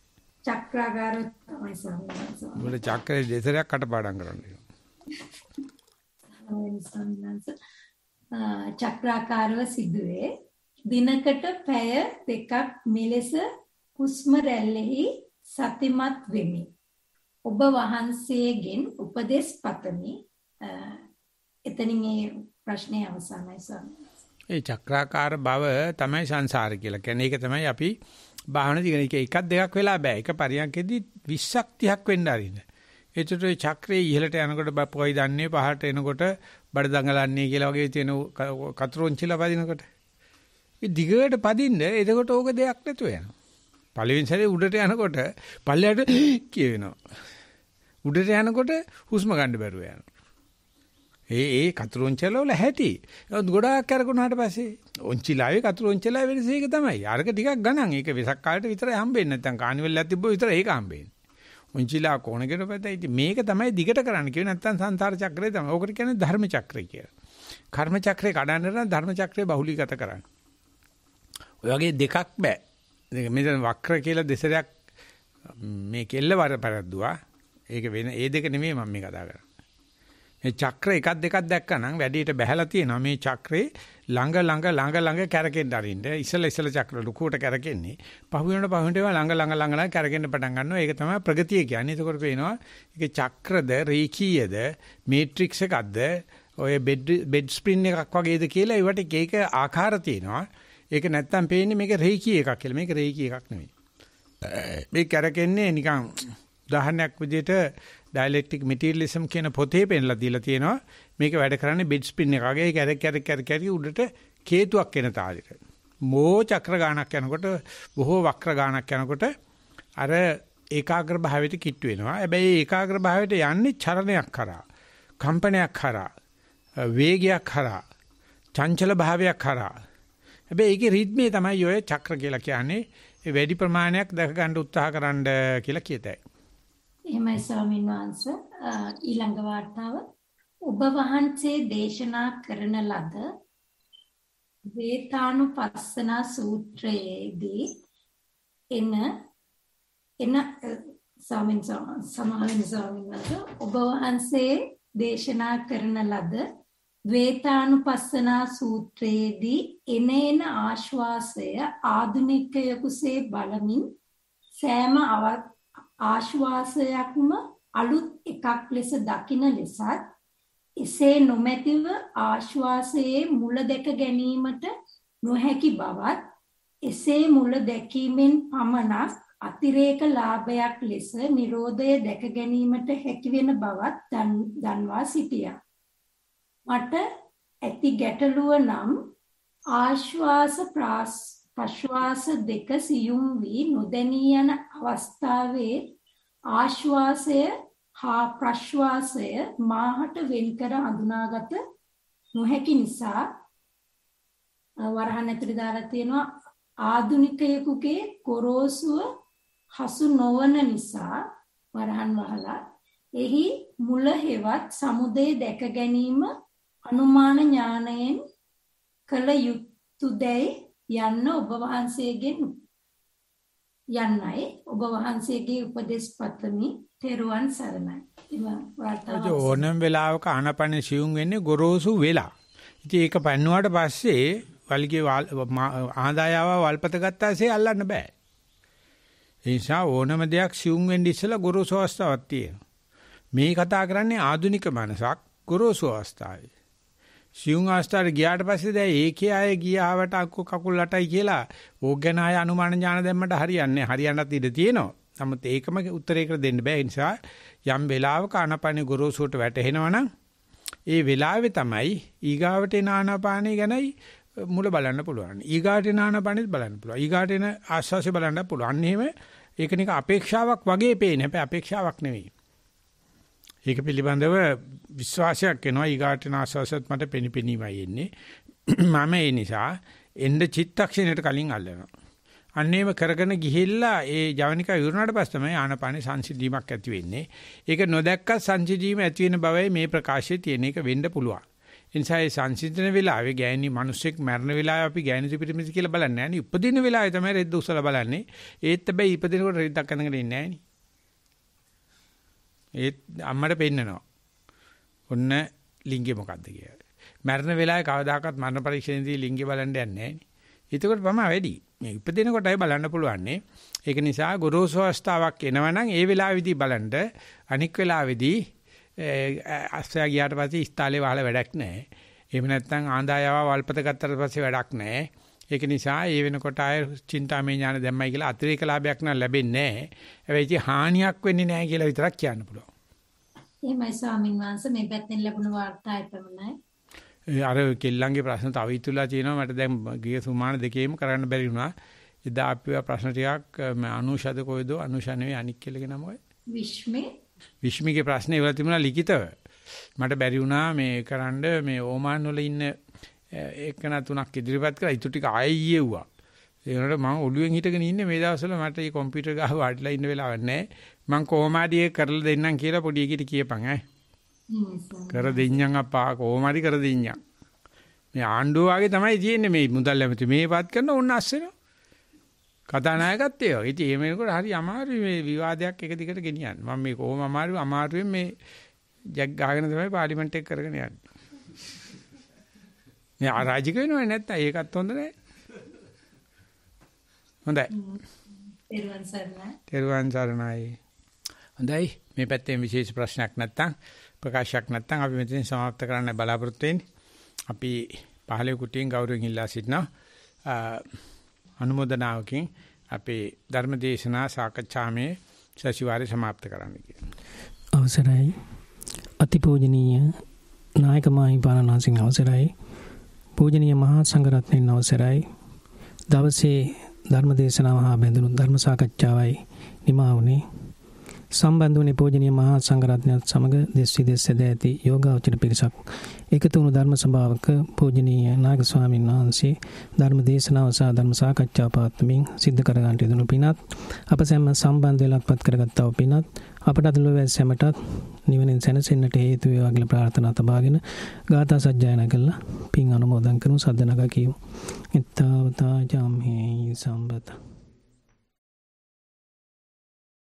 චක්‍රාකාර තමයි සම්මත. මුල චක්‍රයේ දෙසරයක් කටපාඩම් කරන්න. චක්‍රාකාරව සිදුවේ. දිනකට පැය දෙකක් මෙලෙස හුස්ම රැල්ලෙහි සතිමත් වෙමි. ඔබ වහන්සේගෙන් උපදෙස් පතමි. එතනින් ඒ ප්‍රශ්නේ අවසానයි ස්වාමී. ඒ චක්‍රාකාර භව තමයි සංසාර කියලා කියන්නේ. ඒක තමයි අපි බාහන දිගන එක එකක් දෙකක් වෙලා බෑ. එක පරියන්කෙදී 20ක් 30ක් වෙන්න ආරින්න. ඒතර ඒ චක්‍රයේ ඉහළට යනකොට පොයි දන්නේ පහළට එනකොට බඩ දඟලන්නේ කියලා වගේ තියෙන කතරොන්චිලා පදිනකොට. ඒ දිගට පදින්න එතකොට ඕක දෙයක් නැතුව යනවා. පළවෙනි සැරේ උඩට යනකොට පල්ලයට කියවෙනවා. උඩට යනකොට හුස්ම ගන්න බැරුව යනවා. ඒ ඒ කතරුංචල වල හැටි. ඒත් ගොඩාක් අරගුණාට පස්සේ ඔන්චිලාවේ කතරුංචල වෙනස ඒක තමයි. අරක ටිකක් ගණන්. ඒක වෙසක් කාලේට විතරයි හම්බෙන්නේ. නැත්නම් කානිවල් ලැබ තිබ්බොත් විතරයි ඒක හම්බෙන්නේ. උන්චිලා කොණකට පැතයි. ඉතින් මේක තමයි දිගට කරන්න කියුවේ නැත්නම් සංසාර චක්‍රය තමයි. ඕකට කියන්නේ ධර්ම චක්‍රය කියලා. කර්ම චක්‍රය කඩන්න නම් ධර්ම චක්‍රය බහුලීගත කරන්න. ඔය වගේ දෙකක් බෑ. මෙතන වක්‍ර කියලා දෙසරයක් මේ කෙල්ල වර පරද්දුවා. ඒක වෙන ඒ දෙක නෙමෙයි මම මේ කතා කරන්නේ. මේ චක්‍ර එකක් දෙකක් දැක්කනම් වැඩියට බැහැලා තියෙනවා මේ චක්‍රේ ළඟ ළඟ ළඟ ළඟ කැරකෙන්න අරින්න ඉසල ඉසල චක්‍ර ලුකුවට කැරකෙන්නේ පහු වෙනකොට පහු වෙනට ඒවා ළඟ ළඟ ළඟ ළඟ කැරකෙන්න පටන් ගන්නවා ඒක තමයි ප්‍රගතිය කියන්නේ ඒකෝර පේනවා ඒක චක්‍රද රේඛීයද මේට්‍රික්ස් එකක්ද ඔය බෙඩ් බෙඩ් ස්ප්‍රින් එකක් වගේද කියලා ඒවට එක එක ආකාර තියෙනවා ඒක නැත්තම් පේන්නේ මේක රේකී එකක් කියලා. මේක රේකී එකක් නෙමෙයි. මේ කරකෙන්නේ නිකන් උදාහරණයක් විදිහට dialectic materialism කියන පොතේ පෙන්ලා දීලා තියෙනවා. මේක වැඩ කරන්නේ bed spin එක වගේ. ඒක කැරක් කැරක් කැරක් කැරි උඩට කේතුවක් එන තාලෙට. මෝ චක්‍ර ගානක් යනකොට බොහෝ වක්‍ර ගානක් යනකොට අර ඒකාග්‍ර භාවයට කිට්ටු වෙනවා. හැබැයි ඒකාග්‍ර භාවයට යන්නේ චරණයක් කරා. කම්පනයක් කරා. වේගයක් කරා. චංචල භාවයක් කරා. හැබැයි ඒකේ රිද්මේ තමයි ඔය චක්‍ර කියලා කියන්නේ වැඩි ප්‍රමාණයක් දැක ගන්න උත්සාහකරනද කියලා කියතයි. එහෙමයි ස්වාමීන් වහන්ස ඊළඟ වார்த்தාව ඔබ වහන්සේ දේශනා කරන ලද වේතානුපස්සනා සූත්‍රයේදී එන එන ස්වාමීන් වහන්සේ සමාවෙන ස්වාමීන් වහන්සේ ඔබ වහන්සේ දේශනා කරන ලද ද්වේතානුපස්සනා සූත්‍රයේදී එනේන ආශ්වාසය ආධුනිකයෙකුසේ බලමින් සෑම ආශ්වාසයක්ම අලුත් එකක් ලෙස දකින ලෙසත් එසේ නොමැතිව ආශ්වාසයේ මුල දැක ගැනීමට නොහැකි බවත් එසේ මුල දැකීමෙන් පමණක් අතිරේක ලාභයක් ලෙස Nirodhaය දැක ගැනීමට හැකි වෙන බවත් දන්වා සිටියා. මට ඇති ගැටලුව නම් ආශ්වාස ප්‍රශ්වාස දෙක සියුම් වී නොදැනී යන අවස්ථාවේ ආශ්වාසය හා ප්‍රශ්වාසය මාහට වෙන්කර අඳුනාගත නොහැකි නිසා වරහන් ඇතුළේ දාලා තියෙනවා ආදුනිකයෙකුගේ කොරෝසුව හසු නොවන නිසා වරහන් වහලා එහි මුල හෙවත් සමුදේ දැක ගැනීම අනුමාන ඥාණයෙන් කළ යුතුයදැයි යන්න ඔබ වහන්සේගෙන් යන්නයි ඔබ වහන්සේගේ උපදෙස් පතමි තෙරුවන් සරණයි. ඒ ඕනම වෙලාවක ආනපන සිවුම් වෙන්නේ ගොරෝසු වෙලා. ඉතින් ඒක පන්නුවාට පස්සේ වල්ගේ ආදායාව වල්පත ගත්තාසේ අල්ලන්න බෑ. ඒ නිසා ඕනම දෙයක් සිවුම් වෙන්න ඉස්සලා ගොරෝසු අවස්ථාවක් තියෙනවා. මේ කතා කරන්නේ ආදුනික මනසක් ගොරෝසු අවස්ථාවේ. සියුම් අවස්ථාවට ගියාට පස්සේ දැන් ඒකේ අය ගියාවට අක්කු කකුල් අටයි කියලා ඕක ගැන ආය අනුමාන ඥාන දෙන්නට හරියන්නේ හරියන්නත් ඉඩ තියෙනවා. නමුත් ඒකම උත්තරයකට දෙන්න බෑ. ඒ නිසා යම් වෙලාවක ආනාපානිය ගොරෝසුට වැටෙනවනම් ඒ වෙලාවේ තමයි ඊගාවට එන ආනාපානිය ගැනයි මුල බලන්න පුළුවන්. ඊගාට එන ආනාපානියත් බලන්න පුළුවන්. ඊගාට එන ආස්වාසිය බලන්න පුළුවන්. අන්න එහෙම ඒකනික අපේක්ෂාවක් වගේ පේන. හැබැයි අපේක්ෂාවක් නෙවෙයි. ඒක පිළිබඳව විශ්වාසයක් එනවා ඊගාටන ආස්වාසයත් මට පෙනිපෙනීමයි එන්නේ. මම ඒ නිසා එන්න චිත්තක්ෂණයට කලින් අල්ලනවා. අන්නේම කරගෙන ගිහිල්ලා ඒ ජවනිකා ඉවරනාට පස්සේ තමයි ආනපානේ සංසිඳීමක් ඇති වෙන්නේ. ඒක නොදැක්ක සංසිඳීම ඇති වෙන බවයි මේ ප්‍රකාශයේ තියෙන එක වෙන්න පුළුවන්. එනිසා ඒ සංසිඳන වෙලාවේ ගෑණි මිනිස්සෙක් මැරෙන වෙලාවේ අපි ගෑණි පිටිමිති කියලා බලන්නේ නැහැ නේ. උපදින වෙලාවේ තමයි රෙද්ද උසලා බලන්නේ. ඒත් හැබැයි ඉපදිනකොට රෙද්දක් අඳගෙන ඉන්නේ නැහැ නේ. ඒත් අම්මට පෙන්නනවා. ඔන්න ලිංගේ මොකද්ද කියලා. මරණ වෙලාවේ කවදාකවත් මරණ පරීක්ෂණයේදී ලිංගේ බලන්න යන්නේ නැහැ. එතකොට පමා වැඩි. මේ ඉපදෙන කොටයි බලන්න පුළුවන්. ඒක නිසා ගොරෝසු අවස්ථාවක් එනවනම් ඒ වෙලාවේදී බලන්න අනික් වෙලාවේදී අස්සයා ගියාට පස්සේ ස්ථාලේ වහලා වැඩක් නැහැ. එහෙම නැත්නම් ආඳායාව වල්පත ගත්තට පස්සේ වැඩක් නැහැ. ඒක නිසා ඒ වෙනකොට ආය චින්තාමය ඥාන දැම්මයි කියලා අතිරේක ලාභයක් නම් ලැබෙන්නේ නැහැ. හැබැයි ඉතින් හානියක් වෙන්නේ නැහැ කියලා විතරක් කියන්න පුළුවන්. එහෙමයි ස්වාමින් වහන්සේ මේ පැත්තෙන් ලැබුණු වාර්තා එපමණයි. අර කෙල්ලන්ගේ ප්‍රශ්න තව ඉතුලා තියෙනවා මට දැන් ගිය සුමාන දෙකේම කරන්න බැරි වුණා. එදා අපිව ප්‍රශ්න ටිකක් අනුෂද කොයිද අනුෂණේ අනික් කියලා නම ඔය. විශ්මේ විශ්මිගේ ප්‍රශ්නේ ඉවර තිබුණා ලිඛිතව. මට බැරි වුණා මේ කරන්න මේ ඕමාන් වල ඉන්න එකන තුනක් ඉදිරිපත් කරලා ඊටු ටික ආයෙ යෙව්වා. ඒ වුණාට මම ඔළුවෙන් හිටගෙන ඉන්නේ මේ දවස්වල මට මේ කම්පියුටර් ගහ වාඩිලා ඉන්න වෙලාවක් නැහැ. මම කොහොම හරි ඒක කරලා දෙන්නම් කියලා පොඩි එකීට කියපන් ඈ. කර දෙඤ්ඤම් අප්පා කොහොම හරි කර දෙඤ්ඤම්. මේ ආණ්ඩුව වාගේ තමයි තියෙන්නේ මේ මුදල් ඇමති මේපත් කරන ඕන්න අස්සෙනවා. කතානායකත් ඒවා. ඉතින් එහෙම වෙනකොට හරි අමාරුයි මේ විවාදයක් එක දිගට ගෙනියන්න. මම මේ කොහොම අමාරු අමාරුවෙන් මේ ජැක් ගහගෙන තමයි පාර්ලිමේන්තෙට කරගෙන යන්නේ. මේ අරාජික වෙනව නැත්තම් ඒකත් හොඳ නෑ. හොඳයි. තෙරුවන් සරණයි. තෙරුවන් සරණයි. හොඳයි මේ පැත්තෙන් විශේෂ ප්‍රශ්නයක් නැත්තම් ප්‍රකාශයක් නැත්තම් අපි මෙතනින් સમાપ્ત කරන්න බලාපොරොත්තු වෙන්නේ. අපි පහළ කුටියෙන් ගෞරවයෙන් ඉල්ලා සිටිනවා. අනුමೋದනාවකින් අපේ ධර්ම දේශනා සාකච්ඡාමේ සතිವಾರේ સમાપ્ત කරන්න කියලා. අවසරයි. අතිපූජනීය නායක මාහිමිපාණන් වහන්සේගේ අවසරයි. පූජනීය මහා සංඝරත්නයන් අවසරයි දවසේ ධර්ම දේශනාව හා බැඳුණු ධර්ම සාකච්ඡාවයි නිමා වුණේ සම්බන්ධ වුණේ පූජනීය මහා සංඝරත්නයත් සමග දෙස් විදෙස් සැද ඇති යෝගාචර පිරිසක් එකතු වුණු ධර්ම සභාවක පූජනීය නාග ස්වාමීන් වහන්සේ ධර්ම දේශනාව සහ ධර්ම සාකච්ඡා පාත්වමින් සිද්ධ කර ගන්නට යදුණු පිනත් අප සැම සම්බන්ධ වෙලක්පත් කරගත්තා වූ පිනත් අපට අදලොවැස් සැමටත් නිවනින් සැනසෙන්න්නට හේතුවේ වගල ප්‍රාර්ථනා තබාගෙන ගාථ සජ්ජායන කල්ලා පින් අනුමෝදන් කරනු සද්ධනක කියවු. එත්තාවතා ජාම්හි සම්බත.